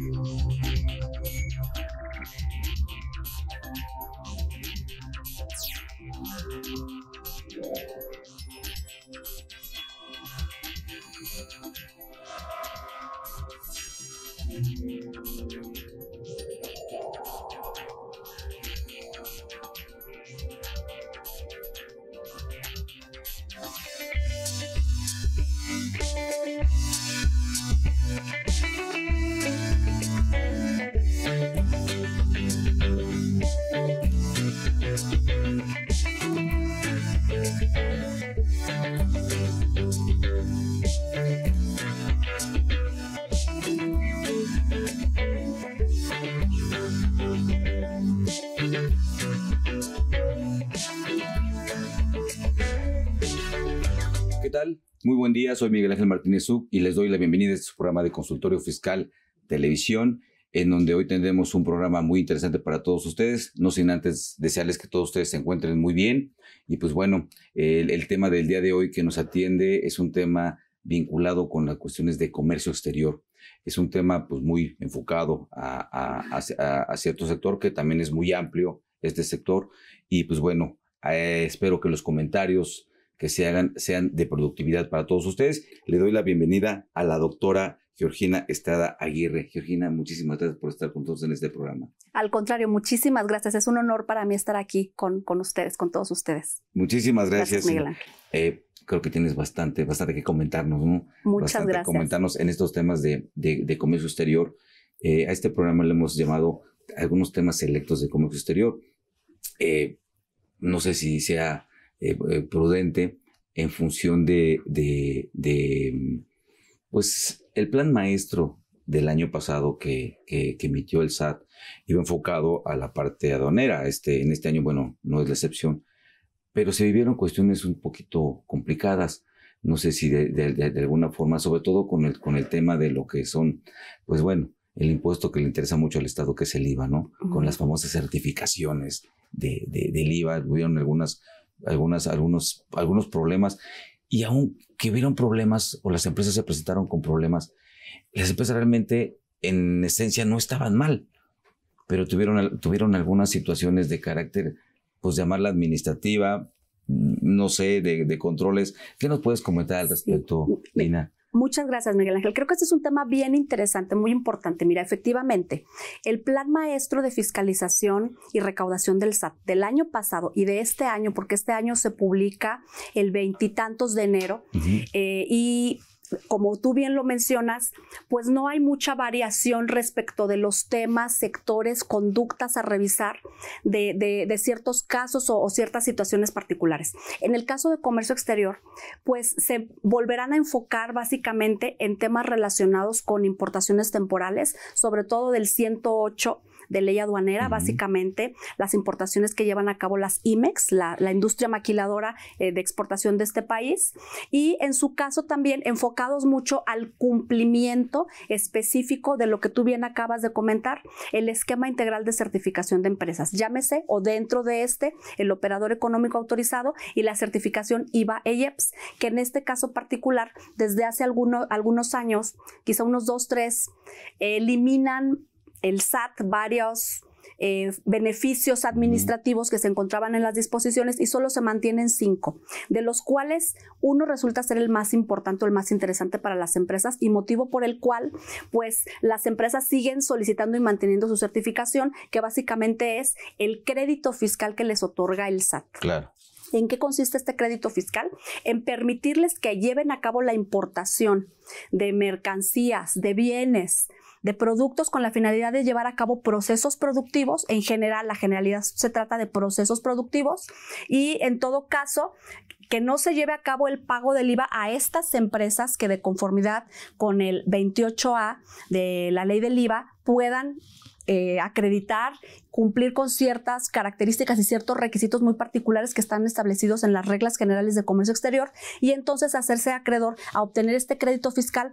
Thank you. Muy buen día, soy Miguel Ángel Martínez Uc y les doy la bienvenida a este programa de Consultorio Fiscal Televisión, en donde hoy tendremos un programa muy interesante para todos ustedes, no sin antes desearles que todos ustedes se encuentren muy bien. Y pues bueno, el, tema del día de hoy que nos atiende es un tema vinculado con las cuestiones de comercio exterior. Es un tema pues muy enfocado a, cierto sector que también es muy amplio este sector y pues bueno, eh, espero que los comentarios que se sean de productividad para todos ustedes. Le doy la bienvenida a la doctora Georgina Estrada Aguirre. Georgina, muchísimas gracias por estar con todos en este programa. Al contrario, muchísimas gracias. Es un honor para mí estar aquí con, con ustedes, con todos ustedes. Muchísimas gracias. Miguel eh, creo que tienes bastante, bastante que comentarnos, ¿no? Muchas bastante gracias. Comentarnos en estos temas de, comercio exterior. Eh, a este programa le hemos llamado algunos temas selectos de comercio exterior. Eh, no sé si sea eh, eh, prudente en función de, mm, pues, el plan maestro del año pasado que, emitió el SAT iba enfocado a la parte aduanera. Este, en este año, bueno, no es la excepción, pero se vivieron cuestiones un poquito complicadas no sé si de, alguna forma, sobre todo con el, con el tema de lo que son, pues bueno, el impuesto que le interesa mucho al Estado, que es el IVA, ¿no? Con las famosas certificaciones de, del IVA, hubieron algunas algunas, algunos, algunos problemas. Y aunque hubieron problemas o las empresas se presentaron con problemas, las empresas realmente en esencia no estaban mal, pero tuvieron, tuvieron algunas situaciones de carácter, pues llamarla administrativa, mm, no sé, de, de controles. ¿Qué nos puedes comentar al respecto, Lina? Muchas gracias, Miguel Ángel. Creo que este es un tema bien interesante, muy importante. Mira, efectivamente, el plan maestro de fiscalización y recaudación del SAT del año pasado y de este año, porque este año se publica el veintitantos de enero, eh, y como tú bien lo mencionas, pues no hay mucha variación respecto de los temas, sectores, conductas a revisar de, ciertos casos o, o, ciertas situaciones particulares. En el caso de comercio exterior, pues se volverán a enfocar básicamente en temas relacionados con importaciones temporales, sobre todo del 108 de ley aduanera, básicamente las importaciones que llevan a cabo las IMEX, la, industria maquiladora eh, de exportación de este país, y en su caso también enfocados mucho al cumplimiento específico de lo que tú bien acabas de comentar, el esquema integral de certificación de empresas, llámese o dentro de este, el operador económico autorizado y la certificación IVA eieps que en este caso particular, desde hace algunos años, quizá unos dos, tres, eliminan el SAT varios eh, beneficios administrativos que se encontraban en las disposiciones y solo se mantienen cinco, de los cuales uno resulta ser el más importante o el más interesante para las empresas y motivo por el cual pues las empresas siguen solicitando y manteniendo su certificación que básicamente es el crédito fiscal que les otorga el SAT. Claro. ¿En qué consiste este crédito fiscal? En permitirles que lleven a cabo la importación de mercancías, de bienes, de productos con la finalidad de llevar a cabo procesos productivos. En general, la generalidad se trata de procesos productivos y en todo caso que no se lleve a cabo el pago del IVA a estas empresas que de conformidad con el 28A de la ley del IVA puedan eh, acreditar, cumplir con ciertas características y ciertos requisitos muy particulares que están establecidos en las reglas generales de comercio exterior y entonces hacerse acreedor a obtener este crédito fiscal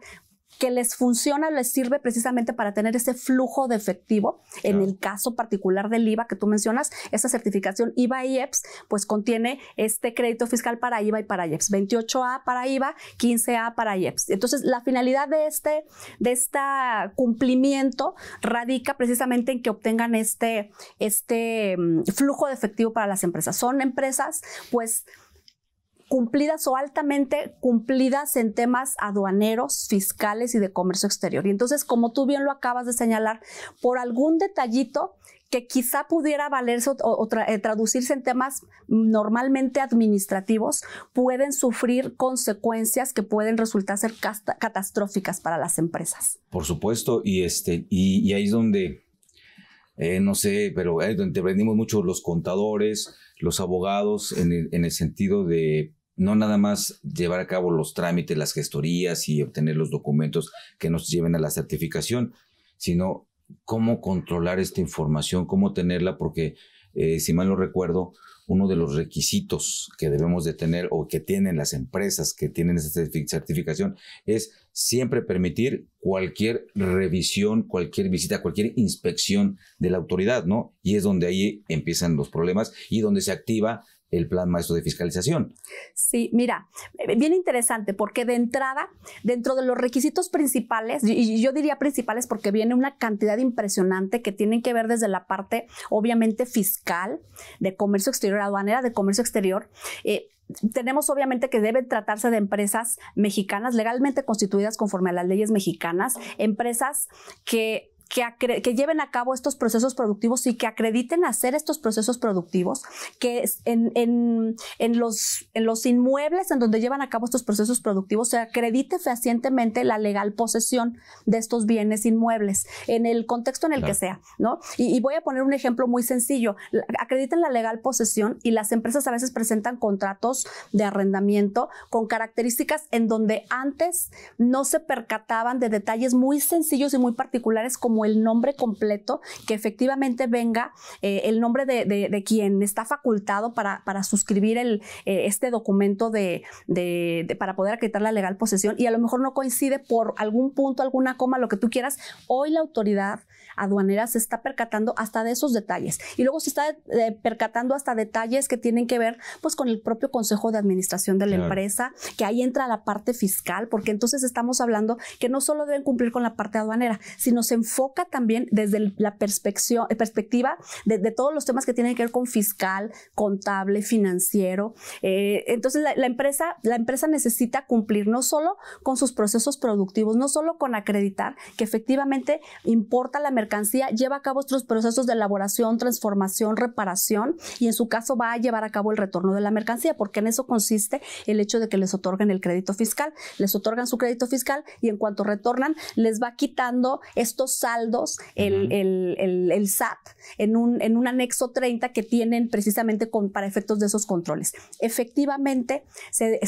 que les funciona, les sirve precisamente para tener ese flujo de efectivo. En el caso particular del IVA que tú mencionas, esa certificación IVA y EPS, pues contiene este crédito fiscal para IVA y para IEPS, 28A para IVA, 15A para IEPS. Entonces, la finalidad de este, de este cumplimiento radica precisamente en que obtengan este, este mm, flujo de efectivo para las empresas. Son empresas, pues, cumplidas o altamente cumplidas en temas aduaneros, fiscales y de comercio exterior. Y entonces, como tú bien lo acabas de señalar, por algún detallito que quizá pudiera valerse o, eh, traducirse en temas normalmente administrativos, pueden sufrir consecuencias que pueden resultar ser catastróficas para las empresas. Por supuesto, y, este, y, ahí es donde, eh, no sé, pero es donde aprendimos mucho los contadores, los abogados en el, sentido de no nada más llevar a cabo los trámites, las gestorías y obtener los documentos que nos lleven a la certificación, sino cómo controlar esta información, cómo tenerla, porque eh, si mal no recuerdo, uno de los requisitos que debemos de tener o que tienen las empresas que tienen esa certificación es siempre permitir cualquier revisión, cualquier visita, cualquier inspección de la autoridad, ¿no? Y es donde ahí empiezan los problemas y donde se activa el plan maestro de fiscalización. Sí, mira, eh, bien interesante porque de entrada, dentro de los requisitos principales, y yo diría principales porque viene una cantidad impresionante que tienen que ver desde la parte, obviamente, fiscal, de comercio exterior, aduanera, de comercio exterior. Eh, tenemos obviamente que deben tratarse de empresas mexicanas legalmente constituidas conforme a las leyes mexicanas, empresas que que, lleven a cabo estos procesos productivos y que acrediten hacer estos procesos productivos, que en, en, en, los, en los inmuebles en donde llevan a cabo estos procesos productivos se acredite fehacientemente la legal posesión de estos bienes inmuebles, en el contexto en el que sea, ¿no? y, voy a poner un ejemplo muy sencillo. Acrediten la legal posesión y las empresas a veces presentan contratos de arrendamiento con características en donde antes no se percataban de detalles muy sencillos y muy particulares como el nombre completo, que efectivamente venga eh, el nombre de, de, quien está facultado para, para suscribir el, eh, este documento de, de, para poder acreditar la legal posesión y a lo mejor no coincide por algún punto, alguna coma, lo que tú quieras. Hoy la autoridad aduanera se está percatando hasta de esos detalles y luego se está eh, percatando hasta detalles que tienen que ver pues con el propio consejo de administración de la empresa, que ahí entra la parte fiscal, porque entonces estamos hablando que no solo deben cumplir con la parte aduanera, sino se enfoca también desde la eh, perspectiva de, de, todos los temas que tienen que ver con fiscal, contable, financiero. Eh, entonces, la, empresa, la empresa necesita cumplir no solo con sus procesos productivos, no solo con acreditar que efectivamente importa la mercancía, lleva a cabo estos procesos de elaboración, transformación, reparación y en su caso va a llevar a cabo el retorno de la mercancía, porque en eso consiste el hecho de que les otorguen el crédito fiscal, les otorgan su crédito fiscal y en cuanto retornan les va quitando estos el, SAT, en un, anexo 30 que tienen precisamente para efectos de esos controles. Efectivamente, se,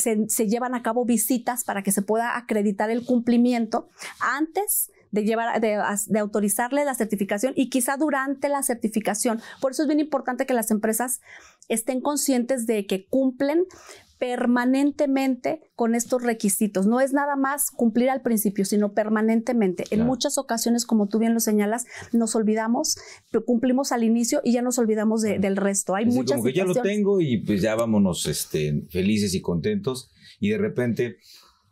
llevan a cabo visitas para que se pueda acreditar el cumplimiento antes de, llevar, de, autorizarle la certificación y quizá durante la certificación. Por eso es bien importante que las empresas estén conscientes de que cumplen, permanentemente con estos requisitos. No es nada más cumplir al principio, sino permanentemente. En muchas ocasiones, como tú bien lo señalas, nos olvidamos, cumplimos al inicio y ya nos olvidamos del resto. Hay muchas como que ya lo tengo y pues ya vámonos este, felices y contentos y de repente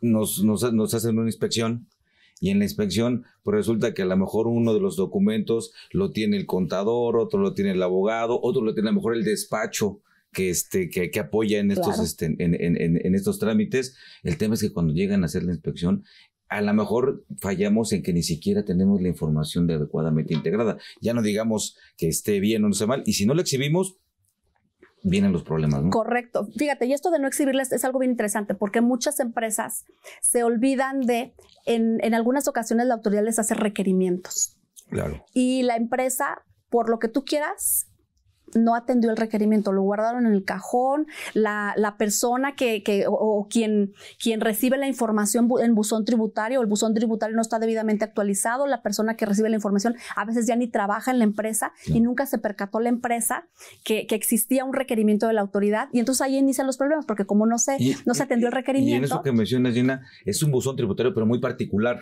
nos, nos, hacen una inspección y en la inspección pues, resulta que a lo mejor uno de los documentos lo tiene el contador, otro lo tiene el abogado, otro lo tiene a lo mejor el despacho que, este, que, apoya este, en estos, en, estos trámites. El tema es que cuando llegan a hacer la inspección, a lo mejor fallamos en que ni siquiera tenemos la información adecuadamente integrada. Ya no digamos que esté bien o no esté mal, y si no la exhibimos, vienen los problemas. ¿no? Correcto. Fíjate, y esto de no exhibirles es algo bien interesante, porque muchas empresas se olvidan de, en, en algunas ocasiones la autoridad les hace requerimientos. Claro. Y la empresa, por lo que tú quieras, no atendió el requerimiento, lo guardaron en el cajón, la, la persona que, que o, quien, quien recibe la información en buzón tributario, el buzón tributario no está debidamente actualizado, la persona que recibe la información a veces ya ni trabaja en la empresa y nunca se percató la empresa que, existía un requerimiento de la autoridad y entonces ahí inician los problemas porque como no se, no se atendió el requerimiento. Y en eso que mencionas, Gina, es un buzón tributario pero muy particular.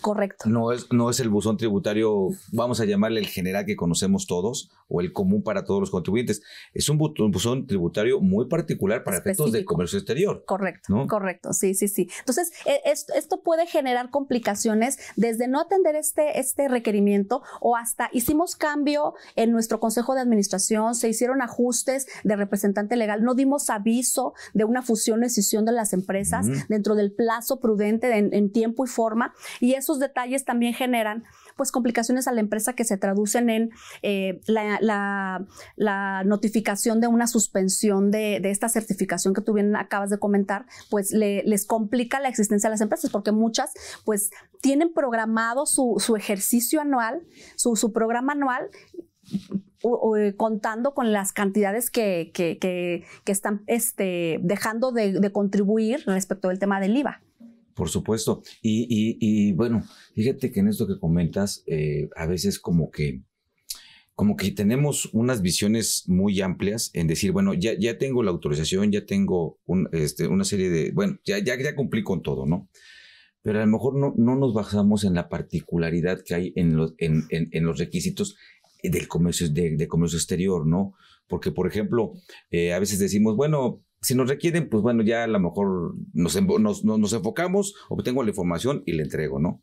Correcto. No es, no es el buzón tributario, vamos a llamarle el general que conocemos todos o el común para todos los contribuyentes. Es un, buzón tributario muy particular para efectos de comercio exterior. Correcto, correcto, sí, sí, sí. Entonces, e, esto puede generar complicaciones desde no atender este, este requerimiento o hasta hicimos cambio en nuestro consejo de administración, se hicieron ajustes de representante legal, no dimos aviso de una fusión o decisión de las empresas dentro del plazo prudente en, tiempo y forma. Y esos detalles también generan pues complicaciones a la empresa que se traducen en eh, la, notificación de una suspensión de, esta certificación que tú bien acabas de comentar, pues les complica la existencia de las empresas porque muchas pues tienen programado su, ejercicio anual, su, programa anual eh, contando con las cantidades que, están este, dejando de, contribuir respecto del tema del IVA. Por supuesto. Y, bueno, fíjate que en esto que comentas, eh, a veces como que, como que tenemos unas visiones muy amplias en decir, bueno, ya, ya tengo la autorización, ya tengo este, una serie de, bueno, ya, ya, cumplí con todo, ¿no? Pero a lo mejor no, no nos basamos en la particularidad que hay en los, en, los requisitos del comercio, de, comercio exterior, ¿no? Porque, por ejemplo, eh, a veces decimos, bueno, si nos requieren, pues bueno, ya a lo mejor nos, nos, nos, enfocamos, obtengo la información y la entrego, ¿no?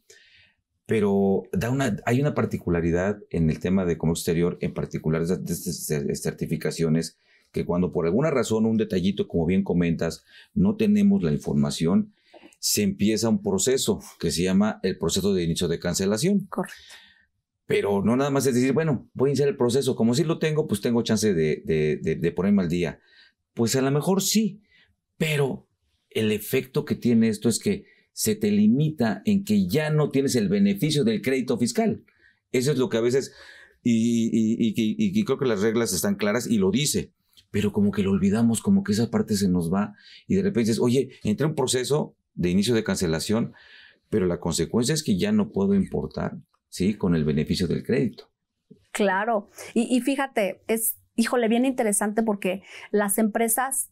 Pero da una, hay una particularidad en el tema de comercio exterior, en particular de estas certificaciones, que cuando por alguna razón, un detallito, como bien comentas, no tenemos la información, se empieza un proceso que se llama el proceso de inicio de cancelación. Correcto. Pero no nada más es decir, bueno, voy a iniciar el proceso. Como si lo tengo, pues tengo chance de, de, de, de ponerme al día. Pues a lo mejor sí, pero el efecto que tiene esto es que se te limita en que ya no tienes el beneficio del crédito fiscal. Eso es lo que a veces, y, creo que las reglas están claras y lo dice, pero como que lo olvidamos, como que esa parte se nos va y de repente dices, oye, entré un proceso de inicio de cancelación, pero la consecuencia es que ya no puedo importar, ¿sí? Con el beneficio del crédito. Claro, y, y fíjate, es híjole, bien interesante porque las empresas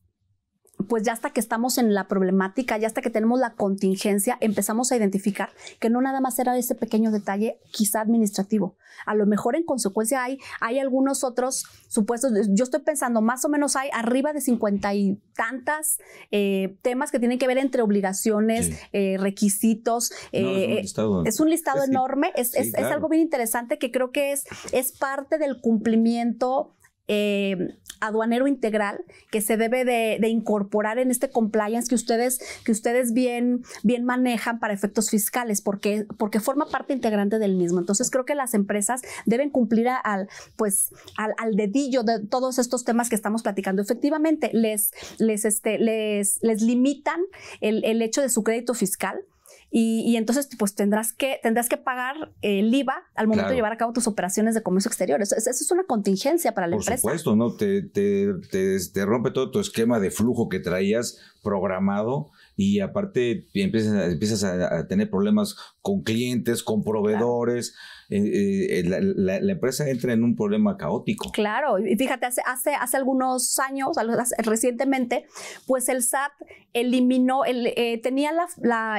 pues ya hasta que estamos en la problemática, ya hasta que tenemos la contingencia, empezamos a identificar que no nada más era ese pequeño detalle quizá administrativo. A lo mejor en consecuencia hay, hay algunos otros supuestos, yo estoy pensando, más o menos hay arriba de cincuenta y tantas eh, temas que tienen que ver entre obligaciones, eh, requisitos. Eh, es un listado, enorme, es, algo bien interesante que creo que es, es parte del cumplimiento eh, aduanero integral que se debe de, incorporar en este compliance que ustedes, que ustedes bien, bien manejan para efectos fiscales, porque, porque forma parte integrante del mismo. Entonces creo que las empresas deben cumplir al, pues, al, al, dedillo de todos estos temas que estamos platicando. Efectivamente, les, les, este, les, les limitan el, el hecho de su crédito fiscal y, entonces pues tendrás que, tendrás que pagar el IVA al momento de llevar a cabo tus operaciones de comercio exterior. Eso, es una contingencia para la empresa. Por supuesto, ¿no? Te, te, rompe todo tu esquema de flujo que traías programado y aparte empiezas, empiezas a, tener problemas con clientes, con proveedores. Eh, la, empresa entra en un problema caótico. Claro, y fíjate, hace, hace, algunos años, recientemente, pues el SAT eliminó, el, eh, tenía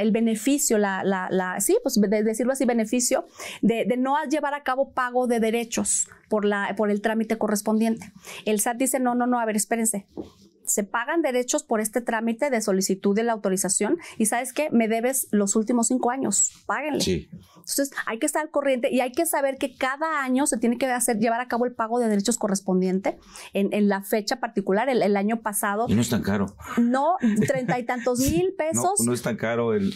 el beneficio, la, sí, pues de, decirlo así, beneficio de, no llevar a cabo pago de derechos por, la, por el trámite correspondiente. El SAT dice, no, no, no, a ver, espérense, se pagan derechos por este trámite de solicitud de la autorización y sabes que, me debes los últimos cinco años, páguenle. Sí. Entonces, hay que estar al corriente y hay que saber que cada año se tiene que hacer, llevar a cabo el pago de derechos correspondiente en, la fecha particular, el, año pasado. Y no es tan caro. No, treinta y tantos mil pesos. No, es tan caro el,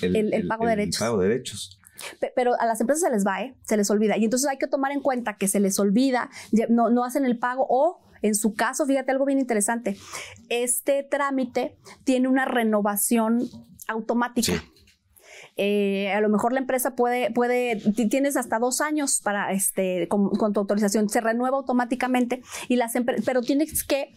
pago de derechos. Pero a las empresas se les va, ¿eh? se les olvida. Y entonces hay que tomar en cuenta que se les olvida, no, no hacen el pago o en su caso, fíjate algo bien interesante, este trámite tiene una renovación automática. Eh, a lo mejor la empresa puede, puede, tienes hasta dos años para, este, con, tu autorización, se renueva automáticamente, y las pero tienes que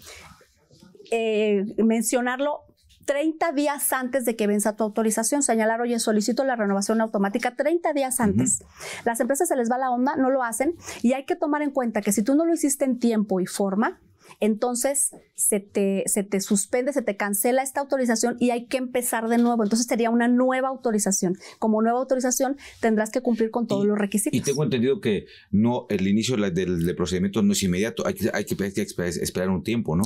eh, mencionarlo 30 días antes de que venza tu autorización, señalar, oye, solicito la renovación automática 30 días antes. Las empresas se les va la onda, no lo hacen y hay que tomar en cuenta que si tú no lo hiciste en tiempo y forma, entonces se te, suspende, se te cancela esta autorización y hay que empezar de nuevo. Entonces sería una nueva autorización. Como nueva autorización tendrás que cumplir con todos los requisitos. Y tengo entendido que no, el inicio del, procedimiento no es inmediato, hay que, esperar un tiempo, ¿no?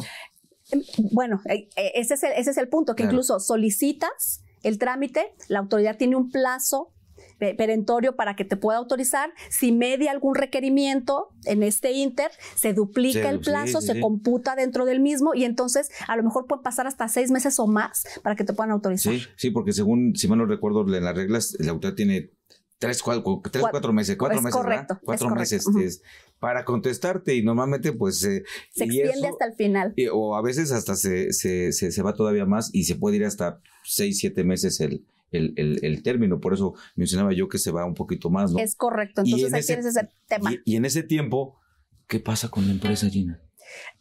Em, bueno, e, e, ese es el, punto, que incluso solicitas el trámite, la autoridad tiene un plazo perentorio para que te pueda autorizar. Si media algún requerimiento en este inter, se duplica el plazo, se computa dentro del mismo y entonces a lo mejor puede pasar hasta seis meses o más para que te puedan autorizar. Sí, porque según, si mal no recuerdo, en las reglas, la autoridad tiene tres, cuatro, cuatro meses, cuatro meses, Cuatro meses para contestarte y normalmente pues... Eh, se extiende hasta el final. o a veces hasta se, se, va todavía más y se puede ir hasta seis, siete meses el, el, término. Por eso mencionaba yo que se va un poquito más, ¿no? Es correcto. Entonces, en ahí ese, tienes tema. Y, en ese tiempo, ¿qué pasa con la empresa, Gina?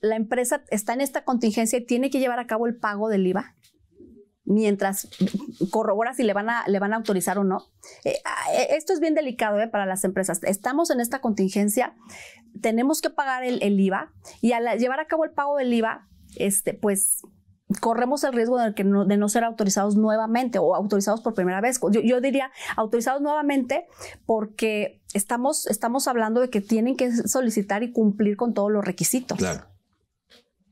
La empresa está en esta contingencia y tiene que llevar a cabo el pago del IVA mientras corrobora si le van a, le van a autorizar o no. Eh, eh, esto es bien delicado eh, para las empresas. Estamos en esta contingencia, tenemos que pagar el, el IVA y al llevar a cabo el pago del IVA, este, pues corremos el riesgo de, que no, de no ser autorizados nuevamente o autorizados por primera vez. Yo, diría autorizados nuevamente porque estamos, estamos hablando de que tienen que solicitar y cumplir con todos los requisitos. Claro.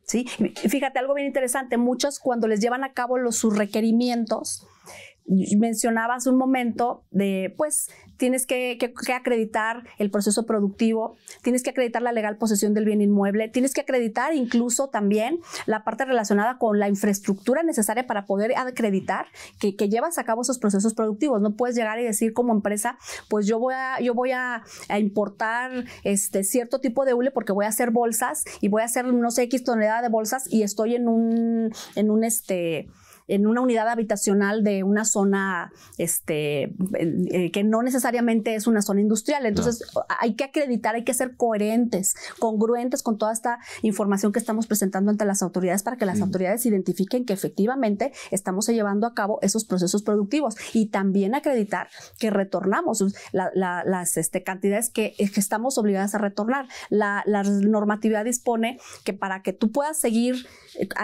¿Sí? Fíjate algo bien interesante, Muchas, cuando les llevan a cabo los, sus requerimientos, mencionabas un momento de, pues, tienes que, acreditar el proceso productivo, tienes que acreditar la legal posesión del bien inmueble, tienes que acreditar incluso también la parte relacionada con la infraestructura necesaria para poder acreditar que, llevas a cabo esos procesos productivos. No puedes llegar y decir como empresa, pues yo voy a, yo voy a, importar este cierto tipo de hule porque voy a hacer bolsas y voy a hacer no sé X tonelada de bolsas y estoy en un, en un este, en una unidad habitacional de una zona este, eh, que no necesariamente es una zona industrial. Entonces hay que acreditar, hay que ser coherentes, congruentes con toda esta información que estamos presentando ante las autoridades para que las autoridades identifiquen que efectivamente estamos llevando a cabo esos procesos productivos y también acreditar que retornamos las este, cantidades que, eh, que, estamos obligadas a retornar. La, la, normatividad dispone que para que tú puedas seguir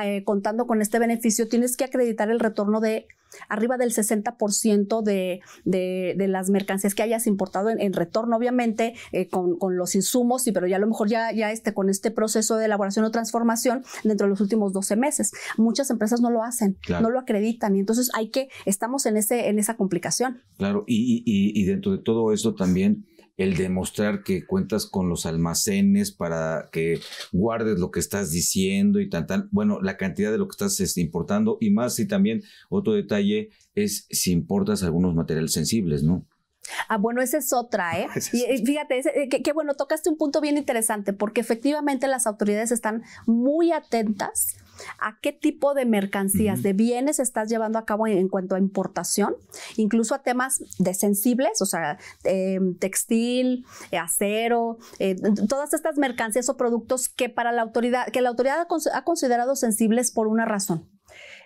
eh, contando con este beneficio tienes que acreditar el retorno de arriba del 60% de, de, de, las mercancías que hayas importado en, retorno, obviamente, eh, con, los insumos, y, pero ya a lo mejor ya, ya este, con este proceso de elaboración o transformación dentro de los últimos 12 meses. Muchas empresas no lo hacen, no lo acreditan, y entonces hay que, estamos en, ese, en esa complicación. Claro, y, dentro de todo eso también el demostrar que cuentas con los almacenes para que guardes lo que estás diciendo y tal tal bueno, la cantidad de lo que estás este, importando y más, y también otro detalle es si importas algunos materiales sensibles, ¿no? Ah, bueno, esa es otra, ¿eh? Y, fíjate, eh, qué que, bueno, tocaste un punto bien interesante, porque efectivamente las autoridades están muy atentas a qué tipo de mercancías, de bienes estás llevando a cabo en, cuanto a importación, incluso a temas de sensibles, o sea, eh, textil, eh, acero, todas estas mercancías o productos que para la autoridad, que la autoridad ha considerado sensibles por una razón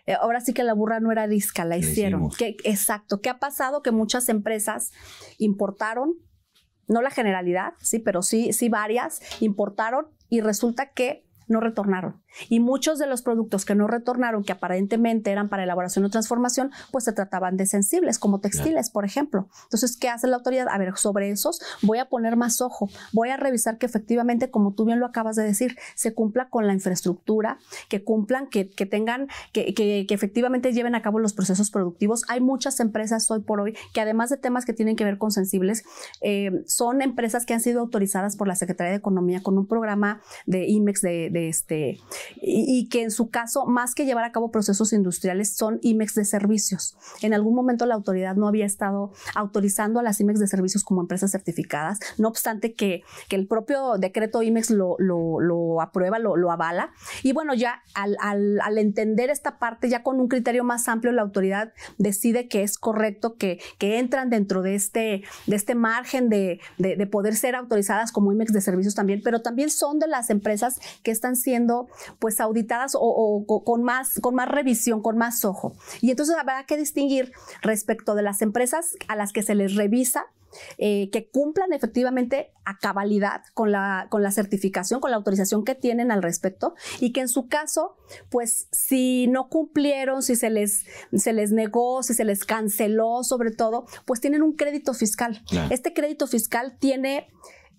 eh, ahora sí que la burra no era disca, la hicieron. exacto. ¿Qué ha pasado? Que muchas empresas importaron, no la generalidad, sí, pero sí, sí varias, importaron y resulta que no retornaron. Y muchos de los productos que no retornaron, que aparentemente eran para elaboración o transformación, pues se trataban de sensibles, como textiles, por ejemplo. Entonces, ¿qué hace la autoridad? A ver, sobre esos voy a poner más ojo, voy a revisar que efectivamente, como tú bien lo acabas de decir, se cumpla con la infraestructura, que cumplan, que, tengan, que, que, efectivamente lleven a cabo los procesos productivos. Hay muchas empresas hoy por hoy que además de temas que tienen que ver con sensibles, eh, son empresas que han sido autorizadas por la Secretaría de Economía con un programa de IMEX de, de este y, que en su caso, más que llevar a cabo procesos industriales, son IMEX de servicios. En algún momento la autoridad no había estado autorizando a las IMEX de servicios como empresas certificadas, no obstante que, el propio decreto IMEX lo, aprueba, lo, avala. Y bueno, ya al, entender esta parte, ya con un criterio más amplio, la autoridad decide que es correcto que, que entran dentro de este, de este margen de, de poder ser autorizadas como IMEX de servicios también, pero también son de las empresas que están siendo pues auditadas o, con, más, con más revisión, con más ojo. Y entonces habrá que distinguir respecto de las empresas a las que se les revisa eh, que cumplan efectivamente a cabalidad con la, con la certificación, con la autorización que tienen al respecto y que en su caso, pues si no cumplieron, si se les, se les negó, si se les canceló sobre todo, pues tienen un crédito fiscal. Este crédito fiscal tiene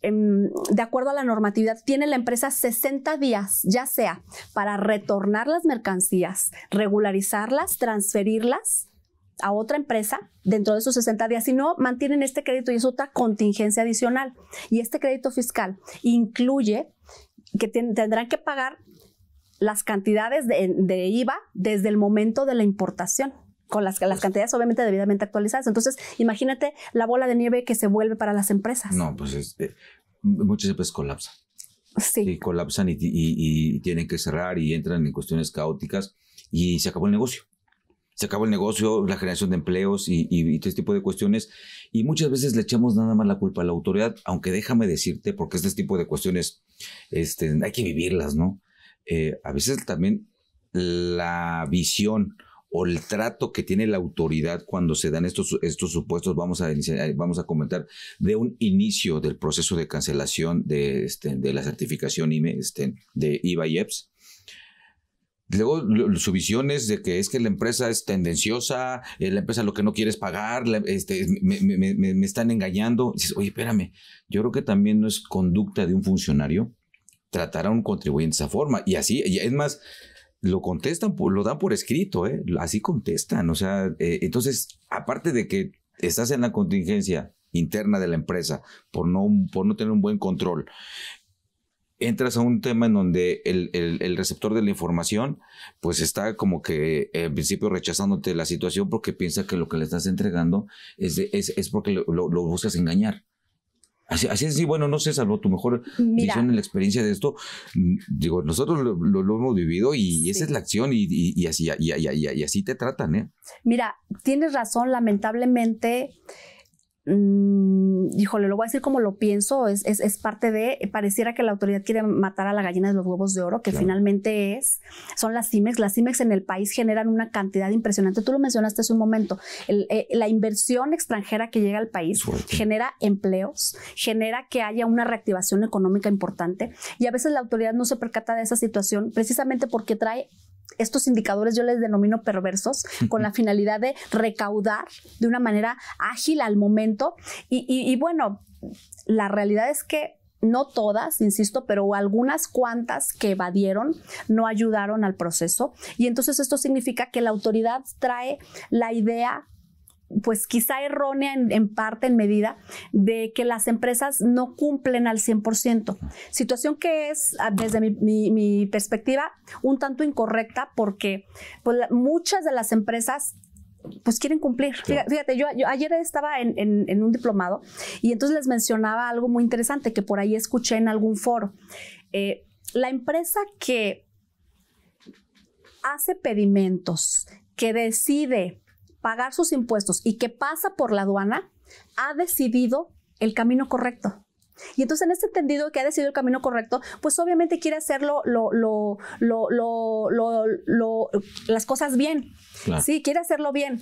Em, de acuerdo a la normatividad, tiene la empresa 60 días, ya sea para retornar las mercancías, regularizarlas, transferirlas a otra empresa dentro de esos 60 días. Si no, mantienen este crédito y es otra contingencia adicional. Y este crédito fiscal incluye que tendrán que pagar las cantidades de IVA desde el momento de la importación con las, las pues cantidades obviamente debidamente actualizadas. Entonces, imagínate la bola de nieve que se vuelve para las empresas. No, pues eh, muchas veces colapsan. Sí. Y colapsan y, y, tienen que cerrar y entran en cuestiones caóticas y se acabó el negocio. Se acabó el negocio, la generación de empleos y, y este tipo de cuestiones. Y muchas veces le echamos nada más la culpa a la autoridad, aunque déjame decirte, porque este tipo de cuestiones este, hay que vivirlas, ¿no? Eh, a veces también la visión o el trato que tiene la autoridad cuando se dan estos, estos supuestos, vamos a, eh, vamos a comentar, de un inicio del proceso de cancelación de, este, de la certificación e, este, de IVA y EPS. Luego, su visión es de que es que la empresa es tendenciosa, eh, la empresa lo que no quiere es pagar, este, me, están engañando. dices, oye, espérame, yo creo que también no es conducta de un funcionario tratar a un contribuyente de esa forma. Y así, es más, lo contestan, lo dan por escrito, ¿eh? así contestan. O sea, eh, entonces, aparte de que estás en la contingencia interna de la empresa por no, por no tener un buen control, entras a un tema en donde el, receptor de la información pues está como que en principio rechazándote la situación porque piensa que lo que le estás entregando es, porque lo buscas engañar. Así, así es, sí, bueno, no sé, salvo tu mejor visión en la experiencia de esto. Mm, digo, nosotros lo, hemos vivido y esa es la acción y, así, y, así te tratan, ¿eh? Mira, tienes razón, lamentablemente. Mm, híjole, lo voy a decir como lo pienso, es, es, parte de, pareciera que la autoridad quiere matar a la gallina de los huevos de oro, que finalmente es, son las CIMEX. Las CIMEX en el país generan una cantidad impresionante. Tú lo mencionaste hace un momento, eh, la inversión extranjera que llega al país genera empleos, genera que haya una reactivación económica importante y a veces la autoridad no se percata de esa situación precisamente porque trae estos indicadores yo les denomino perversos, con la finalidad de recaudar de una manera ágil al momento. Y, bueno, la realidad es que no todas, insisto, pero algunas cuantas que evadieron no ayudaron al proceso. Y entonces esto significa que la autoridad trae la idea pues quizá errónea en, parte, en medida, de que las empresas no cumplen al 100%. Situación que es, ah, desde mi, perspectiva, un tanto incorrecta porque pues, muchas de las empresas pues quieren cumplir. Fíjate, yo, ayer estaba en, un diplomado y entonces les mencionaba algo muy interesante que por ahí escuché en algún foro. Eh, la empresa que hace pedimentos, que decide pagar sus impuestos y que pasa por la aduana, ha decidido el camino correcto. Y entonces en este entendido que ha decidido el camino correcto, pues obviamente quiere hacerlo lo, lo, las cosas bien. Sí, quiere hacerlo bien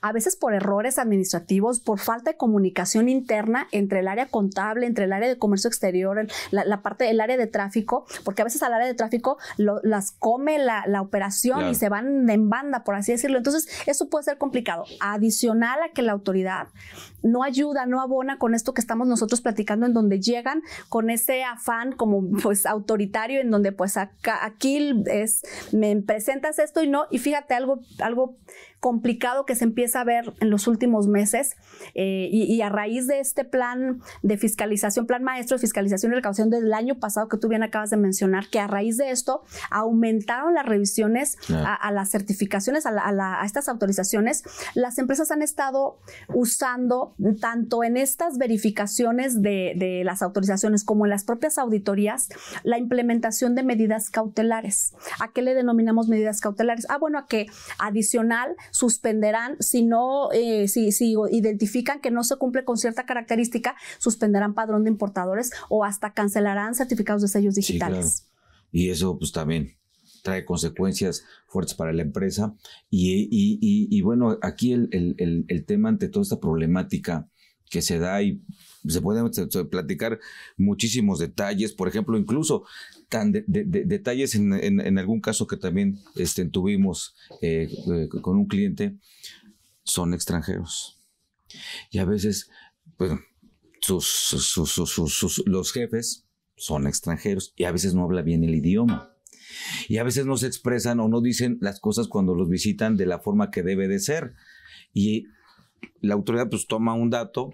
a veces por errores administrativos, por falta de comunicación interna entre el área contable, entre el área de comercio exterior, la, parte del área de tráfico, porque a veces al área de tráfico las come la, operación y se van en banda, por así decirlo. Entonces, eso puede ser complicado. Adicional a que la autoridad no ayuda, no abona con esto que estamos nosotros platicando, en donde llegan con ese afán como pues autoritario, en donde pues acá, aquí es, me presentas esto y no, y fíjate algo, algo complicado que se empieza a ver en los últimos meses eh, y, a raíz de este plan de fiscalización, plan maestro de fiscalización y recaudación del año pasado que tú bien acabas de mencionar, que a raíz de esto aumentaron las revisiones ah. a, las certificaciones, a, a estas autorizaciones, las empresas han estado usando tanto en estas verificaciones de, las autorizaciones como en las propias auditorías, la implementación de medidas cautelares. ¿A qué le denominamos medidas cautelares? Ah, bueno, a que adicional suspenderán, si no, eh, si, identifican que no se cumple con cierta característica, suspenderán padrón de importadores o hasta cancelarán certificados de sellos digitales. Y eso pues también trae consecuencias fuertes para la empresa. Y, bueno, aquí el, tema ante toda esta problemática que se da y se pueden platicar muchísimos detalles, por ejemplo, incluso detalles en, algún caso que también este, tuvimos eh, eh, con un cliente, son extranjeros. Y a veces, bueno, sus, los jefes son extranjeros y a veces no habla bien el idioma. Y a veces no se expresan o no dicen las cosas cuando los visitan de la forma que debe de ser. Y la autoridad pues toma un dato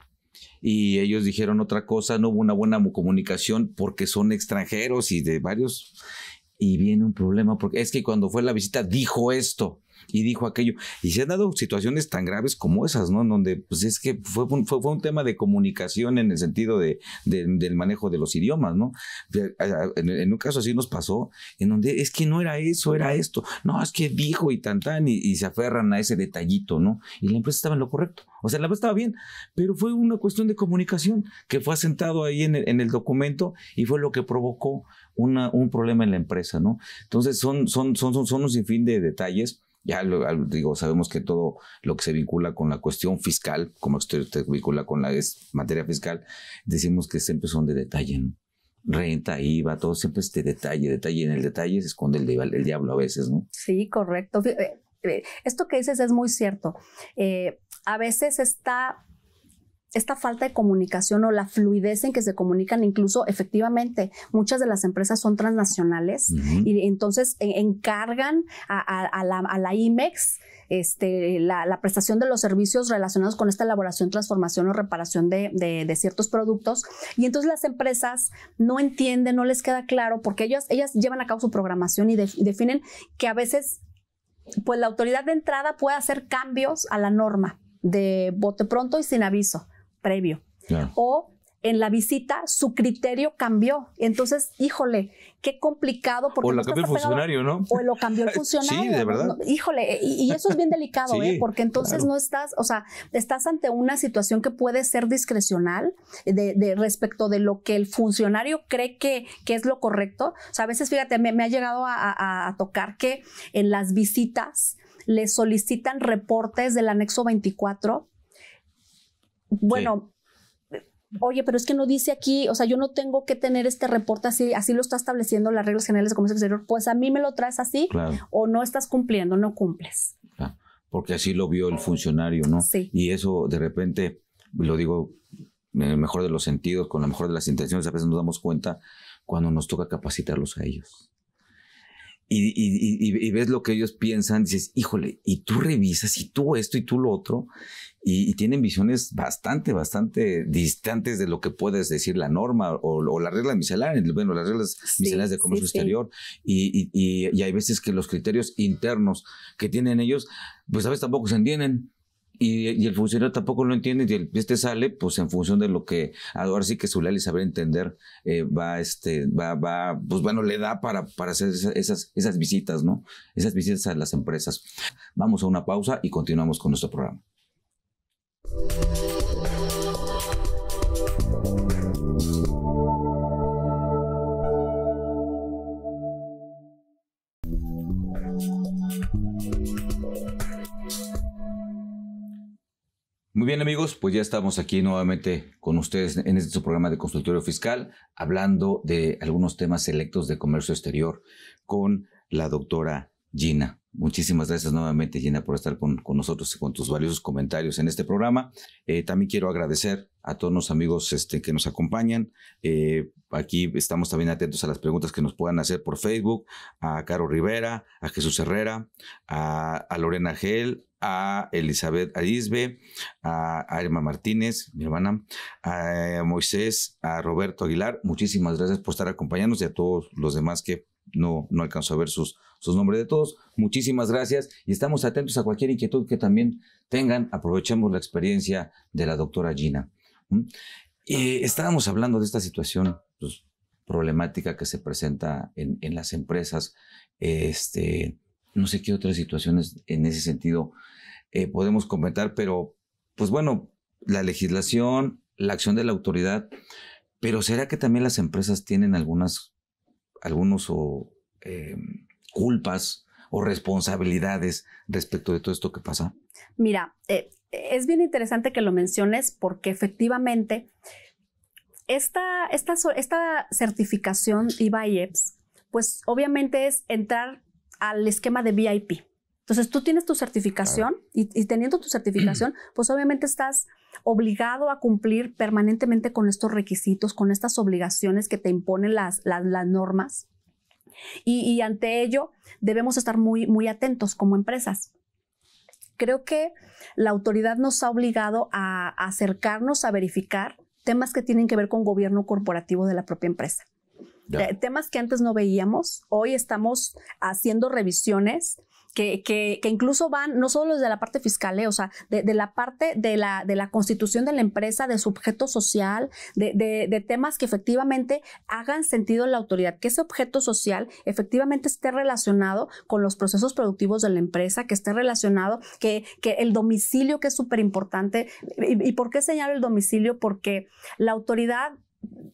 y ellos dijeron otra cosa, no hubo una buena comunicación porque son extranjeros y de varios. Y viene un problema porque es que cuando fue la visita dijo esto y dijo aquello. Y se han dado situaciones tan graves como esas, ¿no? En donde, pues es que fue un, fue, un tema de comunicación en el sentido de, del manejo de los idiomas, ¿no? en, un caso así nos pasó, en donde es que no era eso, era esto. No, es que dijo y tan tan, y, se aferran a ese detallito, ¿no? Y la empresa estaba en lo correcto. O sea, la empresa estaba bien, pero fue una cuestión de comunicación que fue asentado ahí en el, documento y fue lo que provocó un problema en la empresa, ¿no? Entonces, son, son, son, son un sinfín de detalles ya digo, sabemos que todo lo que se vincula con la cuestión fiscal, como se vincula con la materia fiscal, decimos que siempre son de detalle, ¿no? Renta, IVA, todo siempre es de detalle, detalle en el detalle se esconde el, el diablo a veces, ¿no? Sí, correcto. Eh, eh, esto que dices es muy cierto. Eh, a veces está esta falta de comunicación o la fluidez en que se comunican, incluso efectivamente, muchas de las empresas son transnacionales y entonces eh, encargan a, la, IMEX este, la, prestación de los servicios relacionados con esta elaboración, transformación o reparación de, ciertos productos. Y entonces las empresas no entienden, no les queda claro, porque ellas, ellas llevan a cabo su programación y, definen que a veces pues la autoridad de entrada puede hacer cambios a la norma de bote pronto y sin aviso previo. O en la visita su criterio cambió. Entonces, híjole, qué complicado. Porque o lo cambió el funcionario, ¿no? O lo cambió el funcionario. sí, de verdad. híjole, y, eso es bien delicado, ¿eh? Porque entonces no estás, o sea, estás ante una situación que puede ser discrecional de, respecto de lo que el funcionario cree que, que, es lo correcto. O sea, a veces, fíjate, me, ha llegado a, a tocar que en las visitas le solicitan reportes del anexo 24 bueno, oye, pero es que no dice aquí, o sea, yo no tengo que tener este reporte así, así lo está estableciendo las reglas generales de comercio exterior, pues a mí me lo traes así o no estás cumpliendo, no cumples. Ah, porque así lo vio el funcionario, ¿no? Sí. Y eso de repente, lo digo en el mejor de los sentidos, con la mejor de las intenciones, a veces nos damos cuenta cuando nos toca capacitarlos a ellos y, y, y, ves lo que ellos piensan, dices, híjole, y tú revisas, y tú esto, y tú lo otro, y, tienen visiones bastante, bastante distantes de lo que puedes decir la norma o, o las reglas misceláneas, bueno, las reglas de comercio exterior, Y, y, hay veces que los criterios internos que tienen ellos, pues a veces tampoco se entienden y, el funcionario tampoco lo entiende y el, este sale pues en función de lo que ahora sí que su y saber entender eh, va este va va pues bueno le da para, para hacer esas, esas visitas no esas visitas a las empresas vamos a una pausa y continuamos con nuestro programa Muy bien amigos, pues ya estamos aquí nuevamente con ustedes en este programa de consultorio fiscal, hablando de algunos temas selectos de comercio exterior con la doctora Gina. Muchísimas gracias nuevamente Gina por estar con, nosotros y con tus valiosos comentarios en este programa. Eh, también quiero agradecer a todos los amigos este, que nos acompañan. Eh, aquí estamos también atentos a las preguntas que nos puedan hacer por Facebook, a Caro Rivera, a Jesús Herrera, a, a Lorena Gel, a Elizabeth Arisbe, a Irma Martínez, mi hermana, a Moisés, a Roberto Aguilar. Muchísimas gracias por estar acompañándonos y a todos los demás que no, no alcanzó a ver sus, sus nombres de todos. Muchísimas gracias y estamos atentos a cualquier inquietud que también tengan. Aprovechemos la experiencia de la doctora Gina. y estábamos hablando de esta situación pues, problemática que se presenta en, las empresas. Este, no sé qué otras situaciones en ese sentido eh, podemos comentar, pero pues bueno, la legislación, la acción de la autoridad, pero ¿será que también las empresas tienen algunas, algunos o, eh, culpas o responsabilidades respecto de todo esto que pasa? Mira, eh, es bien interesante que lo menciones porque efectivamente esta, esta, esta certificación IVA IEPS, pues obviamente es entrar al esquema de VIP, entonces tú tienes tu certificación y, teniendo tu certificación, pues obviamente estás obligado a cumplir permanentemente con estos requisitos, con estas obligaciones que te imponen las, normas. Y, ante ello debemos estar muy, muy atentos como empresas. Creo que la autoridad nos ha obligado a acercarnos a verificar temas que tienen que ver con gobierno corporativo de la propia empresa. Eh, temas que antes no veíamos, hoy estamos haciendo revisiones que, incluso van no solo desde la parte fiscal, eh, o sea, de, la parte de la, de la constitución de la empresa, de su objeto social, de, temas que efectivamente hagan sentido en la autoridad, que ese objeto social efectivamente esté relacionado con los procesos productivos de la empresa, que esté relacionado, que, el domicilio, que es súper importante. ¿Y, por qué señalo el domicilio? Porque la autoridad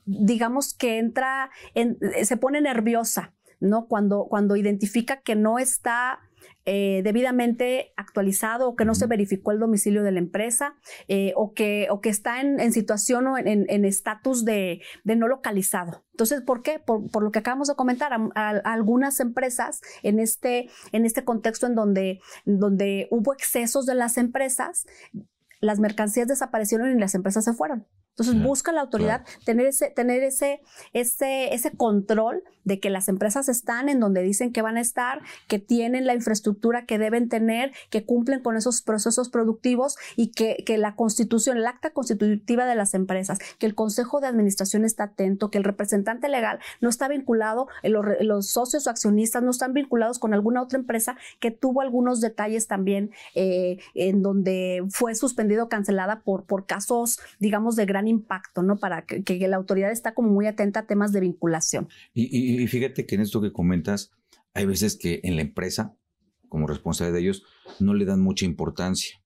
digamos que entra, en, eh, se pone nerviosa, ¿no? Cuando, cuando identifica que no está eh, debidamente actualizado o que no se verificó el domicilio de la empresa eh, o, que, o que está en, situación o en estatus de, no localizado. Entonces, ¿por qué? Por, lo que acabamos de comentar, algunas empresas en este, en este contexto en donde, donde hubo excesos de las empresas, las mercancías desaparecieron y las empresas se fueron. Entonces busca la autoridad tener, ese, tener ese, ese, ese control de que las empresas están en donde dicen que van a estar, que tienen la infraestructura que deben tener, que cumplen con esos procesos productivos y que, que la constitución, el acta constitutiva de las empresas, que el consejo de administración está atento, que el representante legal no está vinculado, eh, los, socios o accionistas no están vinculados con alguna otra empresa que tuvo algunos detalles también eh, en donde fue suspendido o cancelada por, por casos, digamos, de gran impacto, ¿no? Para que, la autoridad está como muy atenta a temas de vinculación. Y, fíjate que en esto que comentas, hay veces que en la empresa, como responsable de ellos, no le dan mucha importancia.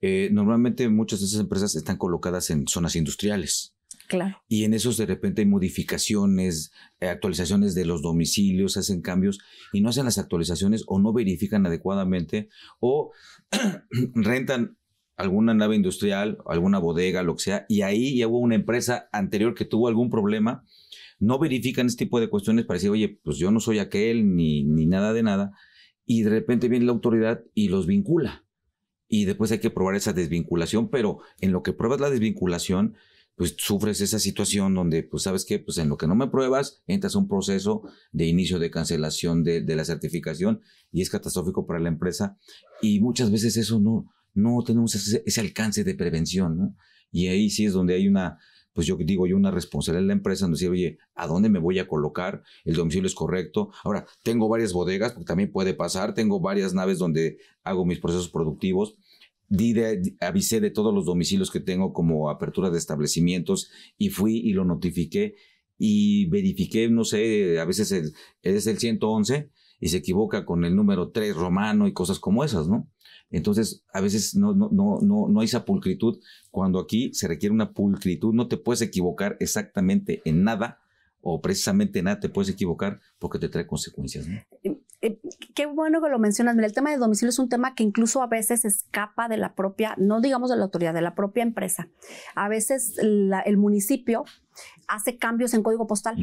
Eh, normalmente muchas de esas empresas están colocadas en zonas industriales. Claro. Y en esos de repente hay modificaciones, eh, actualizaciones de los domicilios, hacen cambios y no hacen las actualizaciones o no verifican adecuadamente o rentan alguna nave industrial, alguna bodega, lo que sea, y ahí ya hubo una empresa anterior que tuvo algún problema, no verifican este tipo de cuestiones para decir, oye, pues yo no soy aquel ni, ni nada de nada, y de repente viene la autoridad y los vincula. Y después hay que probar esa desvinculación, pero en lo que pruebas la desvinculación, pues sufres esa situación donde, pues sabes que, pues en lo que no me pruebas, entras a un proceso de inicio de cancelación de, de la certificación y es catastrófico para la empresa. Y muchas veces eso no, no tenemos ese, alcance de prevención, ¿no? Y ahí sí es donde hay una, pues yo digo yo una responsabilidad de la empresa, no sé, oye, ¿a dónde me voy a colocar? El domicilio es correcto. Ahora, tengo varias bodegas, porque también puede pasar, tengo varias naves donde hago mis procesos productivos. avisé de todos los domicilios que tengo como apertura de establecimientos y fui y lo notifiqué y verifiqué, no sé, a veces es el 111 y se equivoca con el número 3 romano y cosas como esas, ¿no? Entonces, a veces no, no, no, no, no hay esa pulcritud, cuando aquí se requiere una pulcritud, no te puedes equivocar exactamente en nada o precisamente en nada te puedes equivocar porque te trae consecuencias. Eh, eh, qué bueno que lo mencionas. Mira, el tema del domicilio es un tema que incluso a veces escapa de la propia, no digamos de la autoridad, de la propia empresa. A veces el municipio hace cambios en código postal.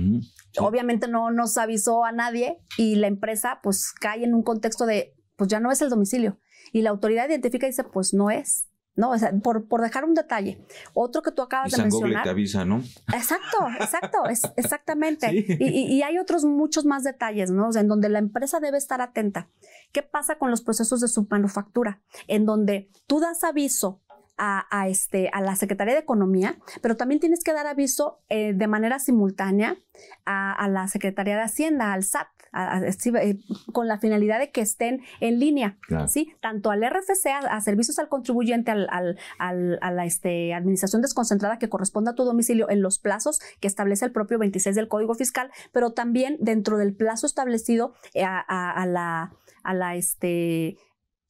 Obviamente no nos avisó a nadie y la empresa pues cae en un contexto de, pues ya no es el domicilio, y la autoridad identifica y dice, pues no es. ¿no? O sea, por, por, dejar un detalle. Otro que tú acabas de mencionar. Google te avisa, ¿no? Exacto, exacto, es, exactamente. Y, y, hay otros muchos más detalles, ¿no? O sea, en donde la empresa debe estar atenta. ¿Qué pasa con los procesos de submanufactura? En donde tú das aviso a, este, a la Secretaría de Economía, pero también tienes que dar aviso eh, de manera simultánea a, la Secretaría de Hacienda, al SAT, eh, con la finalidad de que estén en línea, ¿sí? Tanto al RFC, a, servicios al contribuyente, al, a la este, administración desconcentrada que corresponda a tu domicilio en los plazos que establece el propio 26 del Código Fiscal, pero también dentro del plazo establecido eh, a la a la este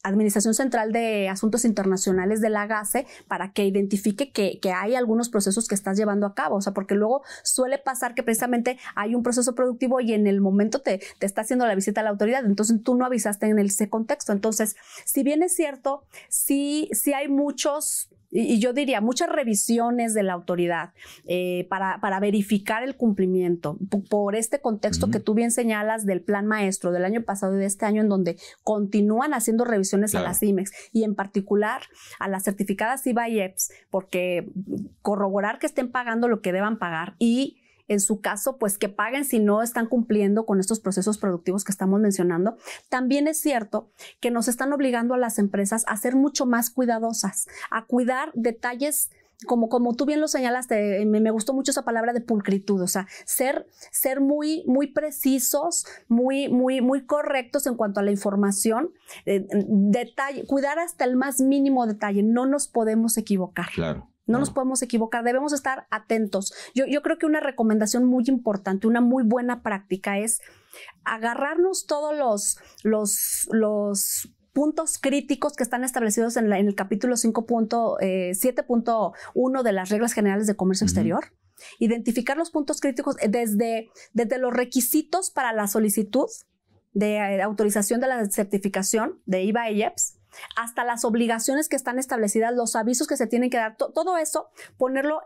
Administración Central de Asuntos Internacionales de la GACE para que identifique que, hay algunos procesos que estás llevando a cabo. O sea, porque luego suele pasar que precisamente hay un proceso productivo y en el momento te, te está haciendo la visita a la autoridad. Entonces tú no avisaste en ese contexto. Entonces, si bien es cierto, sí, sí hay muchos y, yo diría, muchas revisiones de la autoridad eh, para, verificar el cumplimiento por este contexto que tú bien señalas del plan maestro del año pasado y de este año, en donde continúan haciendo revisiones a las IMEX y en particular a las certificadas iba y EPS, porque corroborar que estén pagando lo que deban pagar y en su caso, pues que paguen si no están cumpliendo con estos procesos productivos que estamos mencionando. También es cierto que nos están obligando a las empresas a ser mucho más cuidadosas, a cuidar detalles como, como tú bien lo señalaste, eh, me, gustó mucho esa palabra de pulcritud, o sea, ser, ser muy, muy precisos, muy, muy, muy correctos en cuanto a la información, eh, detalle, cuidar hasta el más mínimo detalle, no nos podemos equivocar. Claro. No nos podemos equivocar, debemos estar atentos. Yo, creo que una recomendación muy importante, una muy buena práctica es agarrarnos todos los, puntos críticos que están establecidos en, en el capítulo 5.7.1 eh, de las reglas generales de comercio exterior. Identificar los puntos críticos desde, los requisitos para la solicitud de eh, autorización de la certificación de IVA y e hasta las obligaciones que están establecidas, los avisos que se tienen que dar, todo eso, ponerlo,